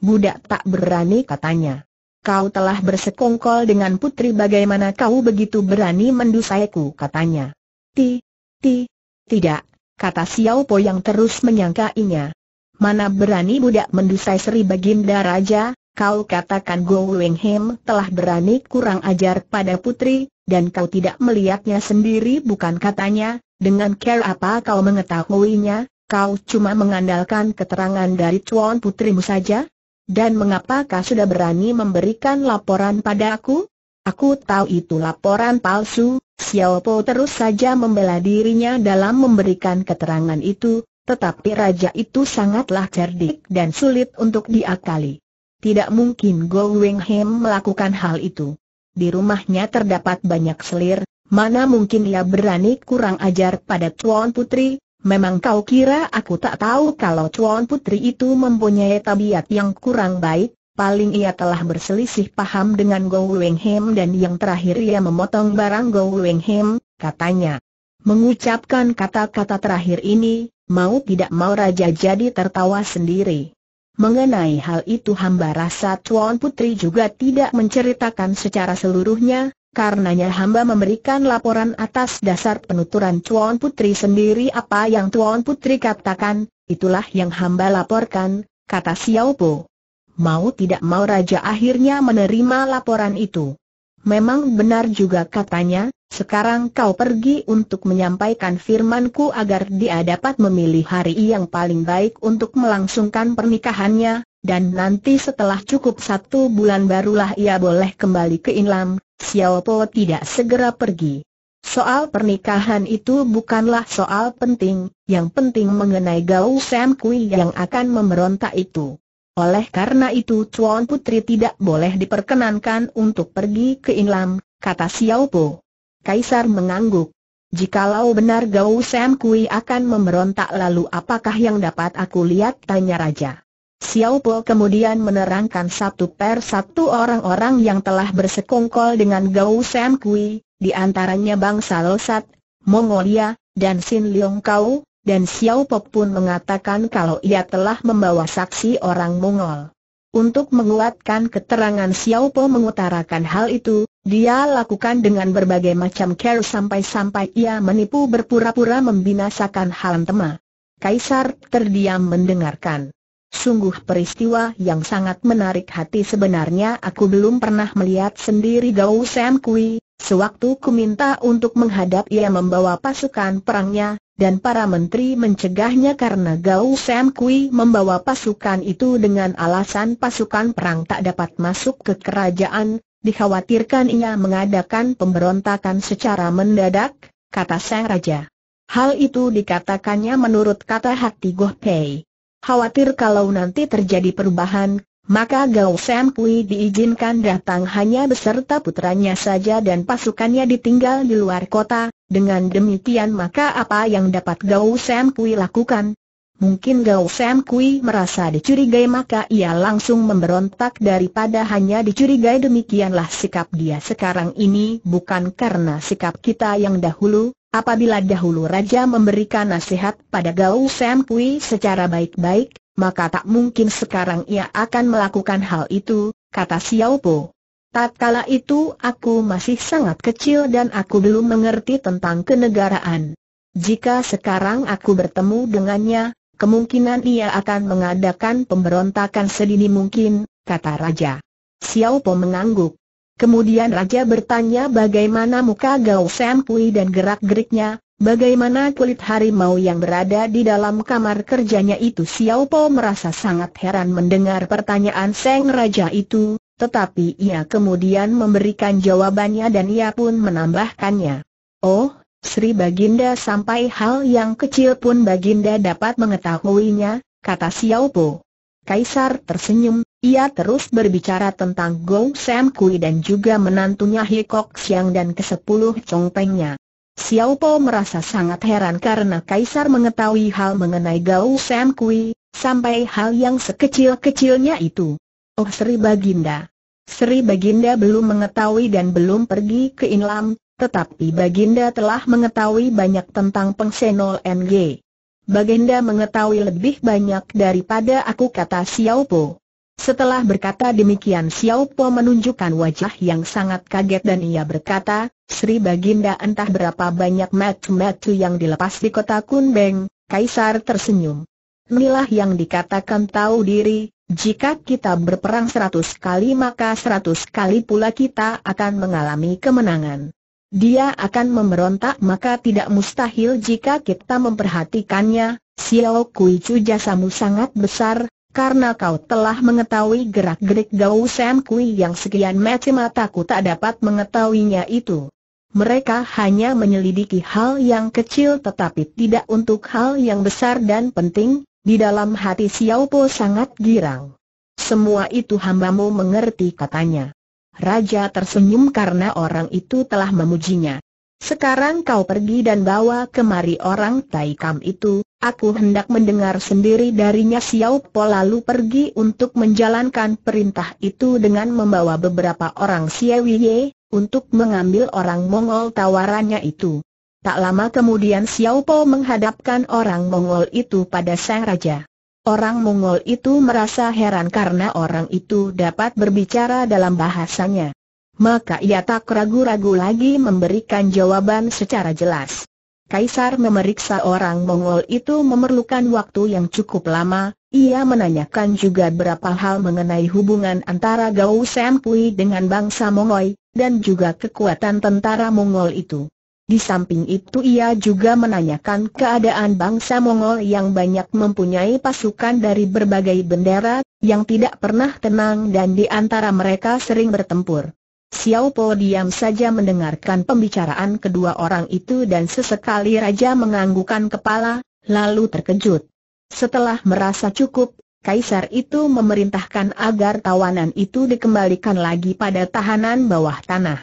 Budak tak berani katanya. Kau telah bersekongkol dengan putri bagaimana kau begitu berani mendusaiku katanya. Ti, ti, tidak, kata Xiao Po yang terus menyangkainya. Mana berani budak mendusai Sri Baginda Raja, kau katakan Go Hem telah berani kurang ajar pada putri, dan kau tidak melihatnya sendiri bukan katanya, dengan care apa kau mengetahuinya, kau cuma mengandalkan keterangan dari cuan putrimu saja? Dan mengapa kau sudah berani memberikan laporan pada aku? Aku tahu itu laporan palsu, Xiao Po terus saja membela dirinya dalam memberikan keterangan itu, tetapi raja itu sangatlah cerdik dan sulit untuk diakali. Tidak mungkin Go Wing Hem melakukan hal itu. Di rumahnya terdapat banyak selir, mana mungkin ia berani kurang ajar pada Tuan Putri, Memang kau kira aku tak tahu kalau cuan Putri itu mempunyai tabiat yang kurang baik? Paling ia telah berselisih paham dengan Go Hem dan yang terakhir ia memotong barang Go Hem, katanya. Mengucapkan kata-kata terakhir ini, mau tidak mau raja jadi tertawa sendiri. Mengenai hal itu hamba rasa Tuan Putri juga tidak menceritakan secara seluruhnya, Karenanya hamba memberikan laporan atas dasar penuturan Tuan Putri sendiri apa yang Tuan Putri katakan, itulah yang hamba laporkan, kata Xiao Po. Mau tidak mau Raja akhirnya menerima laporan itu. Memang benar juga katanya, sekarang kau pergi untuk menyampaikan firmanku agar dia dapat memilih hari yang paling baik untuk melangsungkan pernikahannya, dan nanti setelah cukup satu bulan barulah ia boleh kembali ke Inlam, Xiao Po tidak segera pergi. Soal pernikahan itu bukanlah soal penting, yang penting mengenai Gao Sam Kui yang akan memberontak itu. Oleh karena itu Chuan Putri tidak boleh diperkenankan untuk pergi ke Inlam, kata Xiao Po. Kaisar mengangguk. Jikalau benar Gao Sam Kui akan memberontak lalu apakah yang dapat aku lihat tanya Raja. Xiao Po kemudian menerangkan satu per satu orang-orang yang telah bersekongkol dengan Gao Sam Kui, di antaranya bangsa Losat, Mongolia, dan Sin Leong Kau, dan Xiao Po pun mengatakan kalau ia telah membawa saksi orang Mongol. Untuk menguatkan keterangan Xiao Po mengutarakan hal itu, dia lakukan dengan berbagai macam care sampai-sampai ia menipu berpura-pura membinasakan hal Tema. Kaisar terdiam mendengarkan. Sungguh peristiwa yang sangat menarik hati sebenarnya aku belum pernah melihat sendiri Gao Sam Kui, sewaktu ku minta untuk menghadap ia membawa pasukan perangnya, dan para menteri mencegahnya karena Gao Sam Kui membawa pasukan itu dengan alasan pasukan perang tak dapat masuk ke kerajaan, dikhawatirkan ia mengadakan pemberontakan secara mendadak, kata Sang Raja. Hal itu dikatakannya menurut kata hati Goh Pei. Khawatir kalau nanti terjadi perubahan, maka Gao Sam Kui diizinkan datang hanya beserta putranya saja dan pasukannya ditinggal di luar kota, dengan demikian maka apa yang dapat Gao Sam Kui lakukan? Mungkin Gao Sam Kui merasa dicurigai maka ia langsung memberontak daripada hanya dicurigai demikianlah sikap dia sekarang ini bukan karena sikap kita yang dahulu, Apabila dahulu Raja memberikan nasihat pada Gao Sam Kui secara baik-baik, maka tak mungkin sekarang ia akan melakukan hal itu, kata Xiao Po. Tatkala itu aku masih sangat kecil dan aku belum mengerti tentang kenegaraan. Jika sekarang aku bertemu dengannya, kemungkinan ia akan mengadakan pemberontakan sedini mungkin, kata Raja. Xiao Po mengangguk. Kemudian Raja bertanya bagaimana muka Gao Sam dan gerak-geriknya, bagaimana kulit harimau yang berada di dalam kamar kerjanya itu Xiao Po merasa sangat heran mendengar pertanyaan Seng Raja itu, tetapi ia kemudian memberikan jawabannya dan ia pun menambahkannya. Oh, Sri Baginda sampai hal yang kecil pun Baginda dapat mengetahuinya, kata Xiao Po. Kaisar tersenyum, ia terus berbicara tentang Gong Sam Kui dan juga menantunya Hikok Siang dan kesepuluh congpengnya. Xiao Po merasa sangat heran karena Kaisar mengetahui hal mengenai Gong Sam Kui, sampai hal yang sekecil-kecilnya itu. Oh Sri Baginda! Sri Baginda belum mengetahui dan belum pergi ke Inlam, tetapi Baginda telah mengetahui banyak tentang Pengsenol NG. Baginda mengetahui lebih banyak daripada aku kata Xiao Po. Setelah berkata demikian Xiao Po menunjukkan wajah yang sangat kaget dan ia berkata, Sri Baginda entah berapa banyak metu-metu yang dilepas di kota Kun Beng. Kaisar tersenyum. Inilah yang dikatakan tahu diri, jika kita berperang seratus kali maka seratus kali pula kita akan mengalami kemenangan. Dia akan memberontak maka tidak mustahil jika kita memperhatikannya, Xiao Kui Chu jasamu sangat besar, karena kau telah mengetahui gerak-gerik Gao Sam Kui yang sekian macam mataku tak dapat mengetahuinya itu. Mereka hanya menyelidiki hal yang kecil tetapi tidak untuk hal yang besar dan penting, di dalam hati Xiao Po sangat girang. Semua itu hambamu mengerti katanya. Raja tersenyum karena orang itu telah memujinya. Sekarang kau pergi dan bawa kemari orang Tai itu, aku hendak mendengar sendiri darinya Xiao Po lalu pergi untuk menjalankan perintah itu dengan membawa beberapa orang Xiewiye, untuk mengambil orang Mongol tawarannya itu. Tak lama kemudian Xiao Po menghadapkan orang Mongol itu pada sang raja. Orang Mongol itu merasa heran karena orang itu dapat berbicara dalam bahasanya maka ia tak ragu-ragu lagi memberikan jawaban secara jelas. Kaisar memeriksa orang Mongol itu memerlukan waktu yang cukup lama, ia menanyakan juga berapa hal mengenai hubungan antara Gao Sempui dengan bangsa Mongol, dan juga kekuatan tentara Mongol itu. Di samping itu ia juga menanyakan keadaan bangsa Mongol yang banyak mempunyai pasukan dari berbagai bendera, yang tidak pernah tenang dan di antara mereka sering bertempur. Xiao Po diam saja mendengarkan pembicaraan kedua orang itu dan sesekali Raja menganggukkan kepala, lalu terkejut. Setelah merasa cukup, Kaisar itu memerintahkan agar tawanan itu dikembalikan lagi pada tahanan bawah tanah.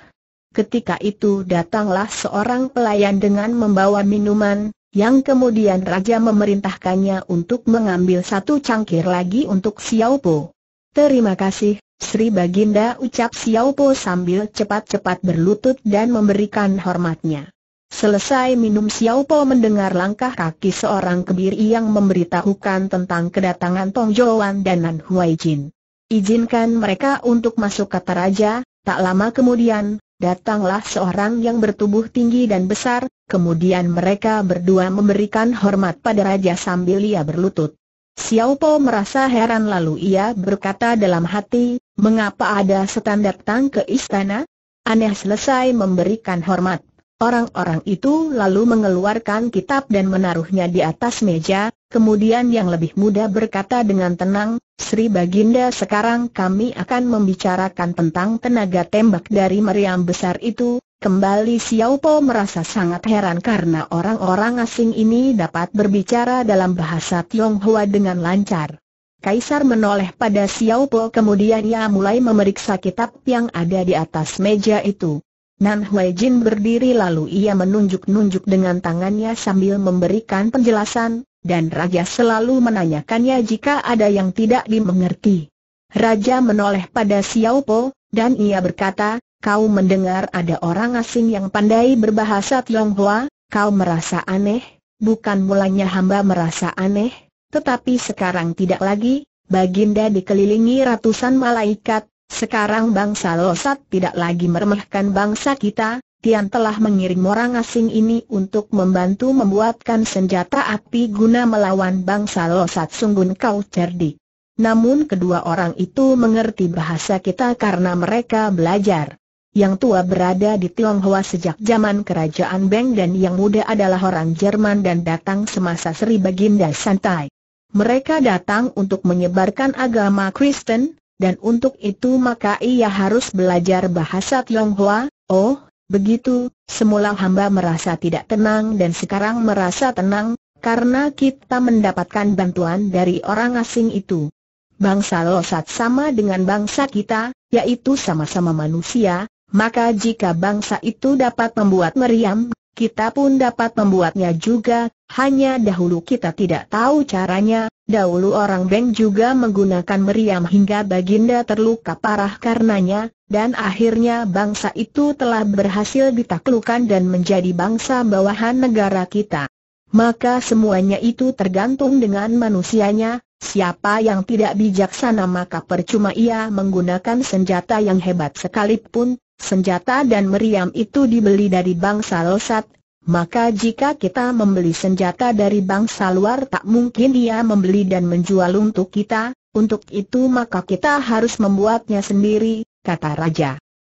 Ketika itu datanglah seorang pelayan dengan membawa minuman, yang kemudian Raja memerintahkannya untuk mengambil satu cangkir lagi untuk Xiao Po. Terima kasih, Sri Baginda ucap Xiao Po sambil cepat-cepat berlutut dan memberikan hormatnya. Selesai minum Xiao Po mendengar langkah kaki seorang kebiri yang memberitahukan tentang kedatangan Tong Joan dan Nan Huai Jin. Izinkan mereka untuk masuk kata raja, tak lama kemudian, datanglah seorang yang bertubuh tinggi dan besar, kemudian mereka berdua memberikan hormat pada raja sambil ia berlutut. Xiao Po merasa heran lalu ia berkata dalam hati, mengapa ada setan datang ke istana? Aneh selesai memberikan hormat. Orang-orang itu lalu mengeluarkan kitab dan menaruhnya di atas meja, kemudian yang lebih muda berkata dengan tenang, Sri Baginda sekarang kami akan membicarakan tentang tenaga tembak dari meriam besar itu, Kembali Xiao Po merasa sangat heran karena orang-orang asing ini dapat berbicara dalam bahasa Tionghoa dengan lancar. Kaisar menoleh pada Xiao Po kemudian ia mulai memeriksa kitab yang ada di atas meja itu. Nan Hui berdiri lalu ia menunjuk-nunjuk dengan tangannya sambil memberikan penjelasan, dan Raja selalu menanyakannya jika ada yang tidak dimengerti. Raja menoleh pada Xiao Po, dan ia berkata, kau mendengar ada orang asing yang pandai berbahasa Tionghoa, kau merasa aneh, bukan mulanya hamba merasa aneh, tetapi sekarang tidak lagi, baginda dikelilingi ratusan malaikat, sekarang bangsa Losat tidak lagi meremehkan bangsa kita, Tian telah mengirim orang asing ini untuk membantu membuatkan senjata api guna melawan bangsa Losat sungguh kau cerdik. Namun kedua orang itu mengerti bahasa kita karena mereka belajar yang tua berada di Tionghoa sejak zaman kerajaan Beng dan yang muda adalah orang Jerman dan datang semasa Sri Baginda Santai. Mereka datang untuk menyebarkan agama Kristen, dan untuk itu maka ia harus belajar bahasa Tionghoa, oh, begitu, semula hamba merasa tidak tenang dan sekarang merasa tenang, karena kita mendapatkan bantuan dari orang asing itu. Bangsa Losat sama dengan bangsa kita, yaitu sama-sama manusia, maka jika bangsa itu dapat membuat meriam, kita pun dapat membuatnya juga, hanya dahulu kita tidak tahu caranya, dahulu orang Beng juga menggunakan meriam hingga Baginda terluka parah karenanya, dan akhirnya bangsa itu telah berhasil ditaklukan dan menjadi bangsa bawahan negara kita. Maka semuanya itu tergantung dengan manusianya, siapa yang tidak bijaksana maka percuma ia menggunakan senjata yang hebat sekalipun, Senjata dan meriam itu dibeli dari bangsa Losat, maka jika kita membeli senjata dari bangsa luar tak mungkin dia membeli dan menjual untuk kita, untuk itu maka kita harus membuatnya sendiri, kata Raja.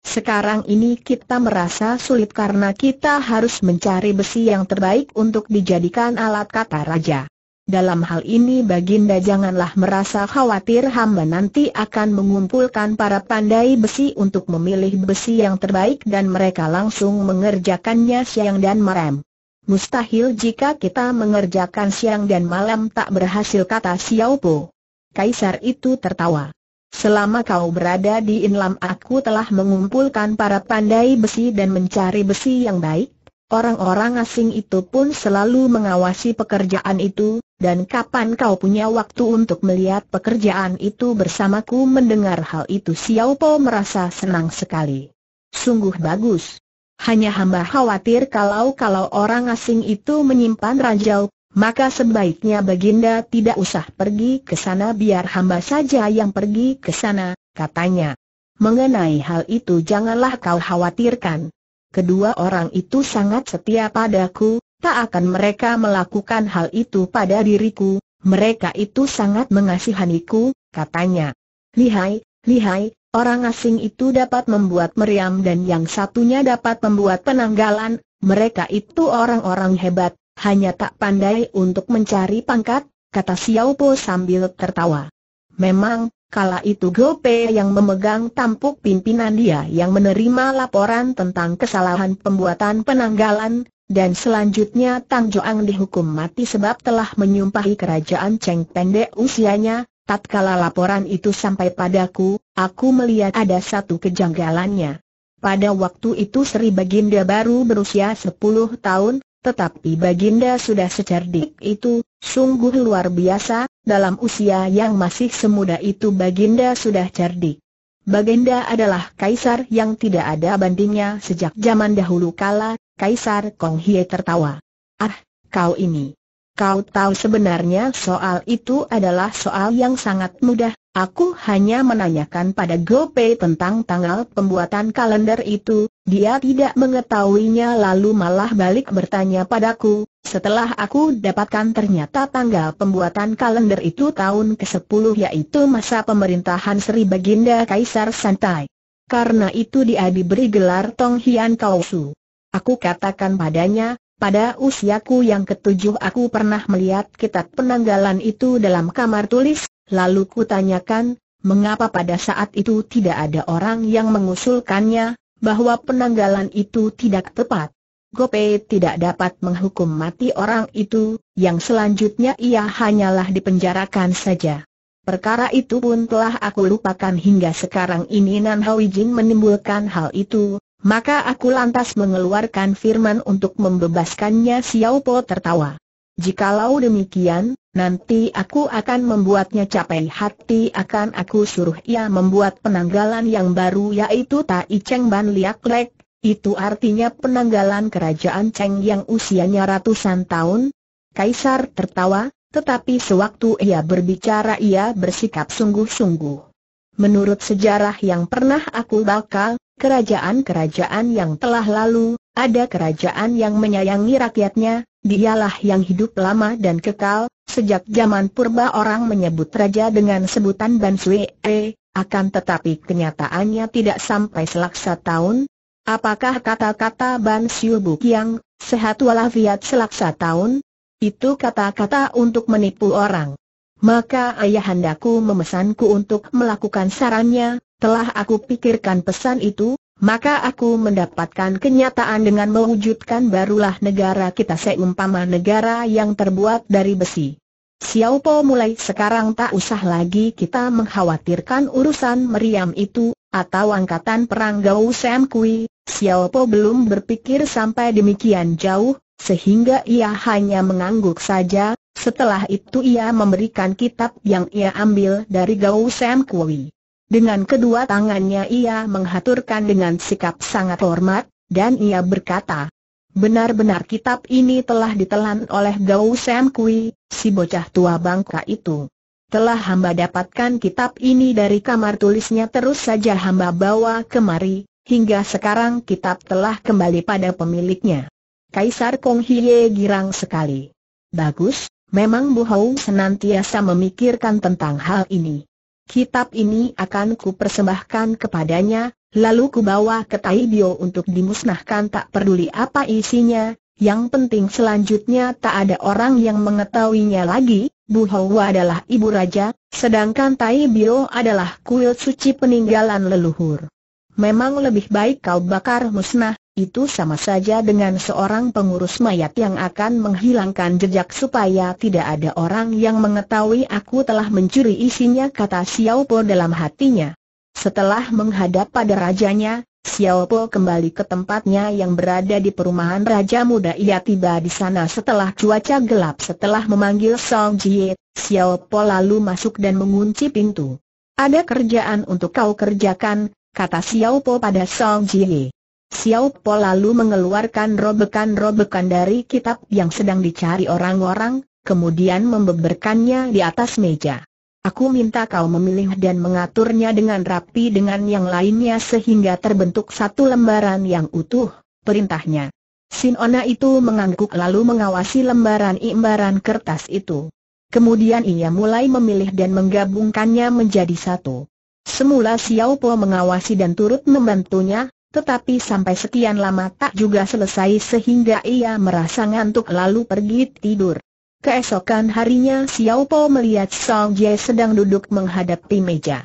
Sekarang ini kita merasa sulit karena kita harus mencari besi yang terbaik untuk dijadikan alat kata Raja. Dalam hal ini Baginda janganlah merasa khawatir hamba nanti akan mengumpulkan para pandai besi untuk memilih besi yang terbaik dan mereka langsung mengerjakannya siang dan malam. Mustahil jika kita mengerjakan siang dan malam tak berhasil kata Xiao Po. Kaisar itu tertawa. Selama kau berada di Inlam aku telah mengumpulkan para pandai besi dan mencari besi yang baik, Orang-orang asing itu pun selalu mengawasi pekerjaan itu, dan kapan kau punya waktu untuk melihat pekerjaan itu bersamaku mendengar hal itu Xiao Po merasa senang sekali. Sungguh bagus. Hanya hamba khawatir kalau-kalau orang asing itu menyimpan ranjau, maka sebaiknya Baginda tidak usah pergi ke sana biar hamba saja yang pergi ke sana, katanya. Mengenai hal itu janganlah kau khawatirkan kedua orang itu sangat setia padaku, tak akan mereka melakukan hal itu pada diriku, mereka itu sangat mengasihaniku, katanya. Lihai, lihai, orang asing itu dapat membuat meriam dan yang satunya dapat membuat penanggalan, mereka itu orang-orang hebat, hanya tak pandai untuk mencari pangkat, kata Xiao Po sambil tertawa. Memang, Kala itu Gope yang memegang tampuk pimpinan dia yang menerima laporan tentang kesalahan pembuatan penanggalan, dan selanjutnya Tang Joang dihukum mati sebab telah menyumpahi kerajaan Cheng pendek usianya, tatkala laporan itu sampai padaku, aku melihat ada satu kejanggalannya. Pada waktu itu Sri Baginda baru berusia sepuluh tahun, tetapi Baginda sudah secerdik itu, Sungguh luar biasa, dalam usia yang masih semuda itu Baginda sudah cerdik. Baginda adalah kaisar yang tidak ada bandingnya sejak zaman dahulu kala, Kaisar Kong Hie tertawa. Ah, kau ini. Kau tahu sebenarnya soal itu adalah soal yang sangat mudah, aku hanya menanyakan pada Gope tentang tanggal pembuatan kalender itu, dia tidak mengetahuinya lalu malah balik bertanya padaku, setelah aku dapatkan ternyata tanggal pembuatan kalender itu tahun ke-10 yaitu masa pemerintahan Sri Baginda Kaisar Santai. Karena itu dia diberi gelar Tong Hian Kausu. Aku katakan padanya, pada usiaku yang ketujuh aku pernah melihat kitab penanggalan itu dalam kamar tulis, lalu kutanyakan, mengapa pada saat itu tidak ada orang yang mengusulkannya, bahwa penanggalan itu tidak tepat. Gopei tidak dapat menghukum mati orang itu, yang selanjutnya ia hanyalah dipenjarakan saja. Perkara itu pun telah aku lupakan hingga sekarang ini Nan Hoi menimbulkan hal itu, maka aku lantas mengeluarkan firman untuk membebaskannya Xiao Po tertawa. Jikalau demikian, nanti aku akan membuatnya capai hati akan aku suruh ia membuat penanggalan yang baru yaitu Tai Cheng Ban Liak Lek, itu artinya penanggalan kerajaan Cheng yang usianya ratusan tahun? Kaisar tertawa, tetapi sewaktu ia berbicara ia bersikap sungguh-sungguh. Menurut sejarah yang pernah aku baca, kerajaan-kerajaan yang telah lalu, ada kerajaan yang menyayangi rakyatnya, dialah yang hidup lama dan kekal, sejak zaman purba orang menyebut raja dengan sebutan Ban Sui E, akan tetapi kenyataannya tidak sampai selaksa tahun, Apakah kata-kata Ban Siu Buk yang sehat walafiat selaksa tahun? Itu kata-kata untuk menipu orang. Maka ayahandaku memesanku untuk melakukan sarannya, telah aku pikirkan pesan itu, maka aku mendapatkan kenyataan dengan mewujudkan barulah negara kita seumpama negara yang terbuat dari besi. Xiao Po mulai sekarang tak usah lagi kita mengkhawatirkan urusan meriam itu, atau angkatan perang Gao Sam Kui, Xiaopo belum berpikir sampai demikian jauh, sehingga ia hanya mengangguk saja, setelah itu ia memberikan kitab yang ia ambil dari Gao Sam Kui. Dengan kedua tangannya ia menghaturkan dengan sikap sangat hormat, dan ia berkata, Benar-benar kitab ini telah ditelan oleh Gao Sam Kui, si bocah tua bangka itu. Telah hamba dapatkan kitab ini dari kamar tulisnya terus saja hamba bawa kemari, Hingga sekarang kitab telah kembali pada pemiliknya. Kaisar Kong Hye girang sekali. Bagus, memang Bu Hou senantiasa memikirkan tentang hal ini. Kitab ini akan kupersembahkan kepadanya, lalu kubawa ke Taibio untuk dimusnahkan tak peduli apa isinya, yang penting selanjutnya tak ada orang yang mengetahuinya lagi, Bu Hou adalah ibu raja, sedangkan Taibio adalah kuil suci peninggalan leluhur memang lebih baik kau bakar musnah, itu sama saja dengan seorang pengurus mayat yang akan menghilangkan jejak supaya tidak ada orang yang mengetahui aku telah mencuri isinya kata Xiao Po dalam hatinya. Setelah menghadap pada rajanya, Xiao Po kembali ke tempatnya yang berada di perumahan Raja Muda ia tiba di sana setelah cuaca gelap setelah memanggil Song Jie, Xiao Po lalu masuk dan mengunci pintu. Ada kerjaan untuk kau kerjakan, kata Xiao Po pada Song Jie. Xiao Po lalu mengeluarkan robekan-robekan dari kitab yang sedang dicari orang-orang, kemudian membeberkannya di atas meja. Aku minta kau memilih dan mengaturnya dengan rapi dengan yang lainnya sehingga terbentuk satu lembaran yang utuh, perintahnya. Sinona itu mengangguk lalu mengawasi lembaran-imbaran kertas itu. Kemudian ia mulai memilih dan menggabungkannya menjadi satu. Semula Xiao Po mengawasi dan turut membantunya, tetapi sampai sekian lama tak juga selesai sehingga ia merasa ngantuk lalu pergi tidur. Keesokan harinya Xiao Po melihat Song Jie sedang duduk menghadapi meja.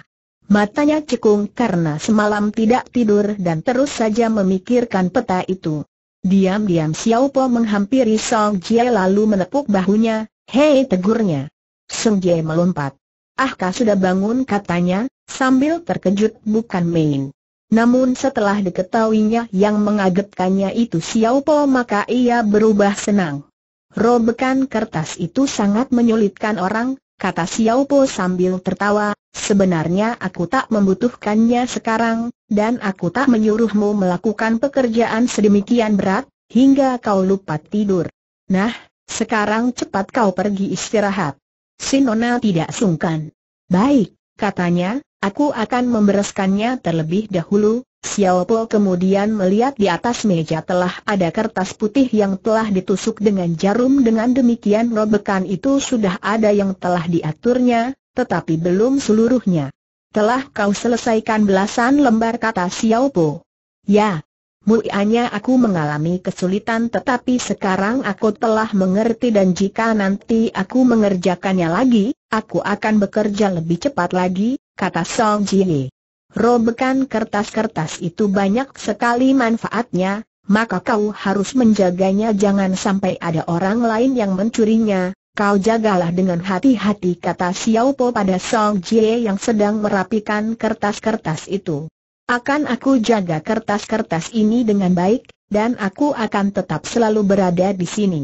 Matanya cekung karena semalam tidak tidur dan terus saja memikirkan peta itu. Diam-diam Xiao Po menghampiri Song Jie lalu menepuk bahunya, hei tegurnya. Song Jie melompat. Ahkah sudah bangun katanya, sambil terkejut bukan main. Namun setelah diketahuinya yang mengagetkannya itu Xiao Po maka ia berubah senang. Robekan kertas itu sangat menyulitkan orang, kata Xiao Po sambil tertawa, sebenarnya aku tak membutuhkannya sekarang, dan aku tak menyuruhmu melakukan pekerjaan sedemikian berat, hingga kau lupa tidur. Nah, sekarang cepat kau pergi istirahat. Sinona tidak sungkan. Baik, katanya, Aku akan membereskannya terlebih dahulu, Xiao Po kemudian melihat di atas meja telah ada kertas putih yang telah ditusuk dengan jarum dengan demikian robekan itu sudah ada yang telah diaturnya, tetapi belum seluruhnya. Telah kau selesaikan belasan lembar kata Xiao Po. Ya, mulianya aku mengalami kesulitan tetapi sekarang aku telah mengerti dan jika nanti aku mengerjakannya lagi, aku akan bekerja lebih cepat lagi, kata Song Jini. Robekan kertas-kertas itu banyak sekali manfaatnya, maka kau harus menjaganya jangan sampai ada orang lain yang mencurinya. Kau jagalah dengan hati-hati kata Xiao Po pada Song Jie yang sedang merapikan kertas-kertas itu. Akan aku jaga kertas-kertas ini dengan baik, dan aku akan tetap selalu berada di sini.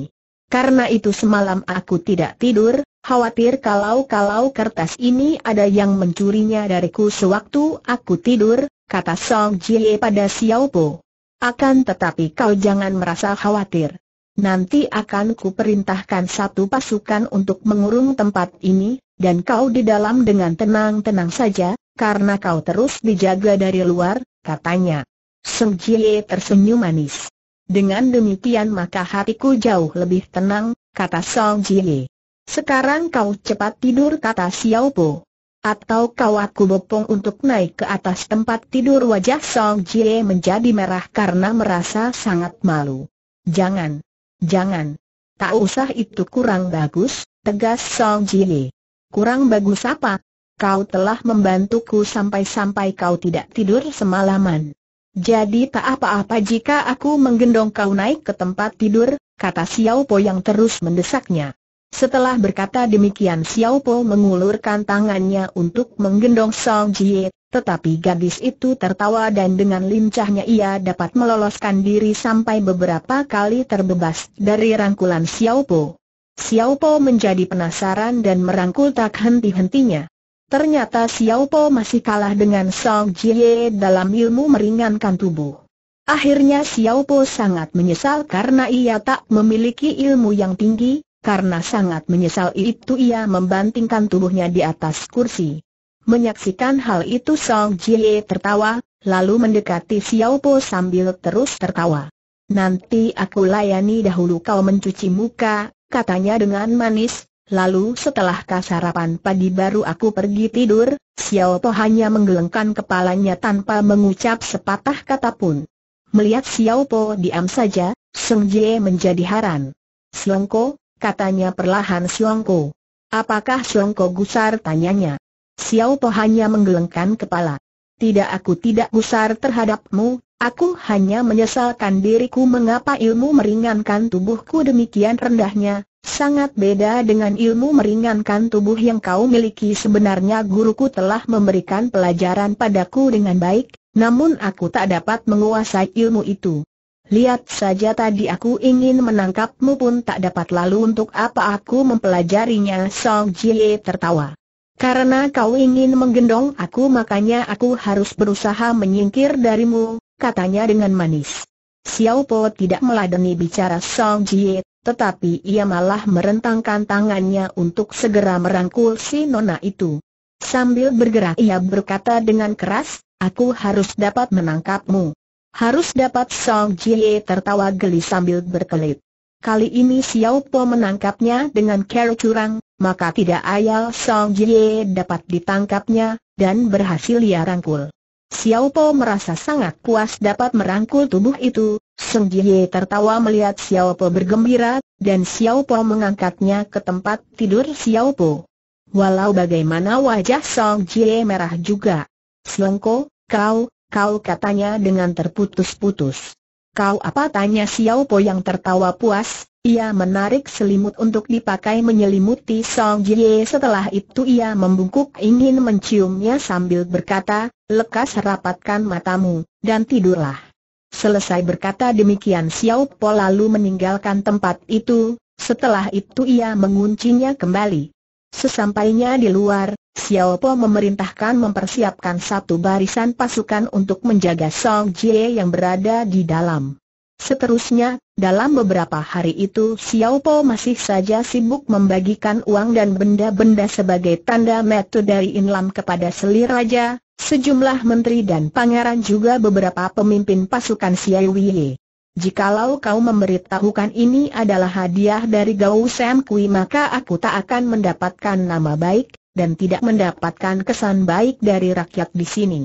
Karena itu semalam aku tidak tidur, Khawatir kalau-kalau kertas ini ada yang mencurinya dariku sewaktu aku tidur, kata Song Jie pada Xiao Po. Akan tetapi kau jangan merasa khawatir. Nanti akan kuperintahkan satu pasukan untuk mengurung tempat ini, dan kau di dalam dengan tenang-tenang saja, karena kau terus dijaga dari luar, katanya. Song Jie tersenyum manis. Dengan demikian maka hatiku jauh lebih tenang, kata Song Jie. Sekarang kau cepat tidur kata Xiao Po. Atau kau aku bopong untuk naik ke atas tempat tidur wajah Song Jie menjadi merah karena merasa sangat malu. Jangan. Jangan. Tak usah itu kurang bagus, tegas Song Jie. Kurang bagus apa? Kau telah membantuku sampai-sampai kau tidak tidur semalaman. Jadi tak apa-apa jika aku menggendong kau naik ke tempat tidur, kata Xiao Po yang terus mendesaknya. Setelah berkata demikian Xiao Po mengulurkan tangannya untuk menggendong Song Jie, tetapi gadis itu tertawa dan dengan lincahnya ia dapat meloloskan diri sampai beberapa kali terbebas dari rangkulan Xiao Po. Xiao Po menjadi penasaran dan merangkul tak henti-hentinya. Ternyata Xiao Po masih kalah dengan Song Jie dalam ilmu meringankan tubuh. Akhirnya Xiao Po sangat menyesal karena ia tak memiliki ilmu yang tinggi, karena sangat menyesal itu ia membantingkan tubuhnya di atas kursi. Menyaksikan hal itu Song Jie tertawa, lalu mendekati Xiao Po sambil terus tertawa. Nanti aku layani dahulu kau mencuci muka, katanya dengan manis, lalu setelah kasarapan pagi baru aku pergi tidur, Xiao Po hanya menggelengkan kepalanya tanpa mengucap sepatah kata pun. Melihat Xiao Po diam saja, Song Jie menjadi heran. Selongko, katanya perlahan Siongko. Apakah Siongko gusar tanyanya? Xiao Po hanya menggelengkan kepala. Tidak aku tidak gusar terhadapmu, aku hanya menyesalkan diriku mengapa ilmu meringankan tubuhku demikian rendahnya, sangat beda dengan ilmu meringankan tubuh yang kau miliki sebenarnya guruku telah memberikan pelajaran padaku dengan baik, namun aku tak dapat menguasai ilmu itu. Lihat saja tadi aku ingin menangkapmu pun tak dapat lalu untuk apa aku mempelajarinya Song Jie tertawa. Karena kau ingin menggendong aku makanya aku harus berusaha menyingkir darimu, katanya dengan manis. Xiao Po tidak meladeni bicara Song Jie, tetapi ia malah merentangkan tangannya untuk segera merangkul si nona itu. Sambil bergerak ia berkata dengan keras, aku harus dapat menangkapmu. Harus dapat Song Jie tertawa geli sambil berkelit. Kali ini Xiao Po menangkapnya dengan cara curang, maka tidak ayal Song Jie dapat ditangkapnya, dan berhasil ia rangkul. Xiao Po merasa sangat puas dapat merangkul tubuh itu, Song Jie tertawa melihat Xiao Po bergembira, dan Xiao Po mengangkatnya ke tempat tidur Xiao Po. Walau bagaimana wajah Song Jie merah juga. Selengko, kau, Kau katanya dengan terputus-putus. Kau apa tanya Xiao Po yang tertawa puas, ia menarik selimut untuk dipakai menyelimuti Song Jie setelah itu ia membungkuk ingin menciumnya sambil berkata, lekas rapatkan matamu, dan tidurlah. Selesai berkata demikian Xiao Po lalu meninggalkan tempat itu, setelah itu ia menguncinya kembali. Sesampainya di luar, Xiaopo memerintahkan mempersiapkan satu barisan pasukan untuk menjaga Song Jie yang berada di dalam. Seterusnya, dalam beberapa hari itu Xiaopo masih saja sibuk membagikan uang dan benda-benda sebagai tanda metode dari Inlam kepada selir raja, sejumlah menteri dan pangeran juga beberapa pemimpin pasukan Xiaowie. Jikalau kau memberitahukan ini adalah hadiah dari Gao Sam Kui maka aku tak akan mendapatkan nama baik, dan tidak mendapatkan kesan baik dari rakyat di sini.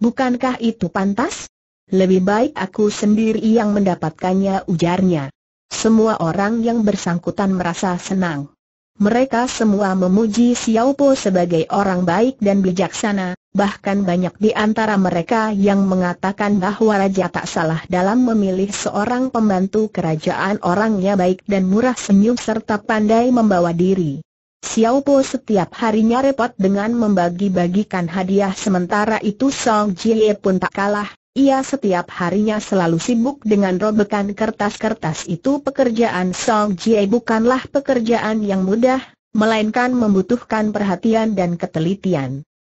Bukankah itu pantas? Lebih baik aku sendiri yang mendapatkannya ujarnya. Semua orang yang bersangkutan merasa senang. Mereka semua memuji Xiao Po sebagai orang baik dan bijaksana, bahkan banyak di antara mereka yang mengatakan bahwa raja tak salah dalam memilih seorang pembantu kerajaan orangnya baik dan murah senyum serta pandai membawa diri. Xiao Po setiap harinya repot dengan membagi-bagikan hadiah sementara itu Song Jie pun tak kalah, ia setiap harinya selalu sibuk dengan robekan kertas-kertas itu pekerjaan Song Jie bukanlah pekerjaan yang mudah, melainkan membutuhkan perhatian dan ketelitian.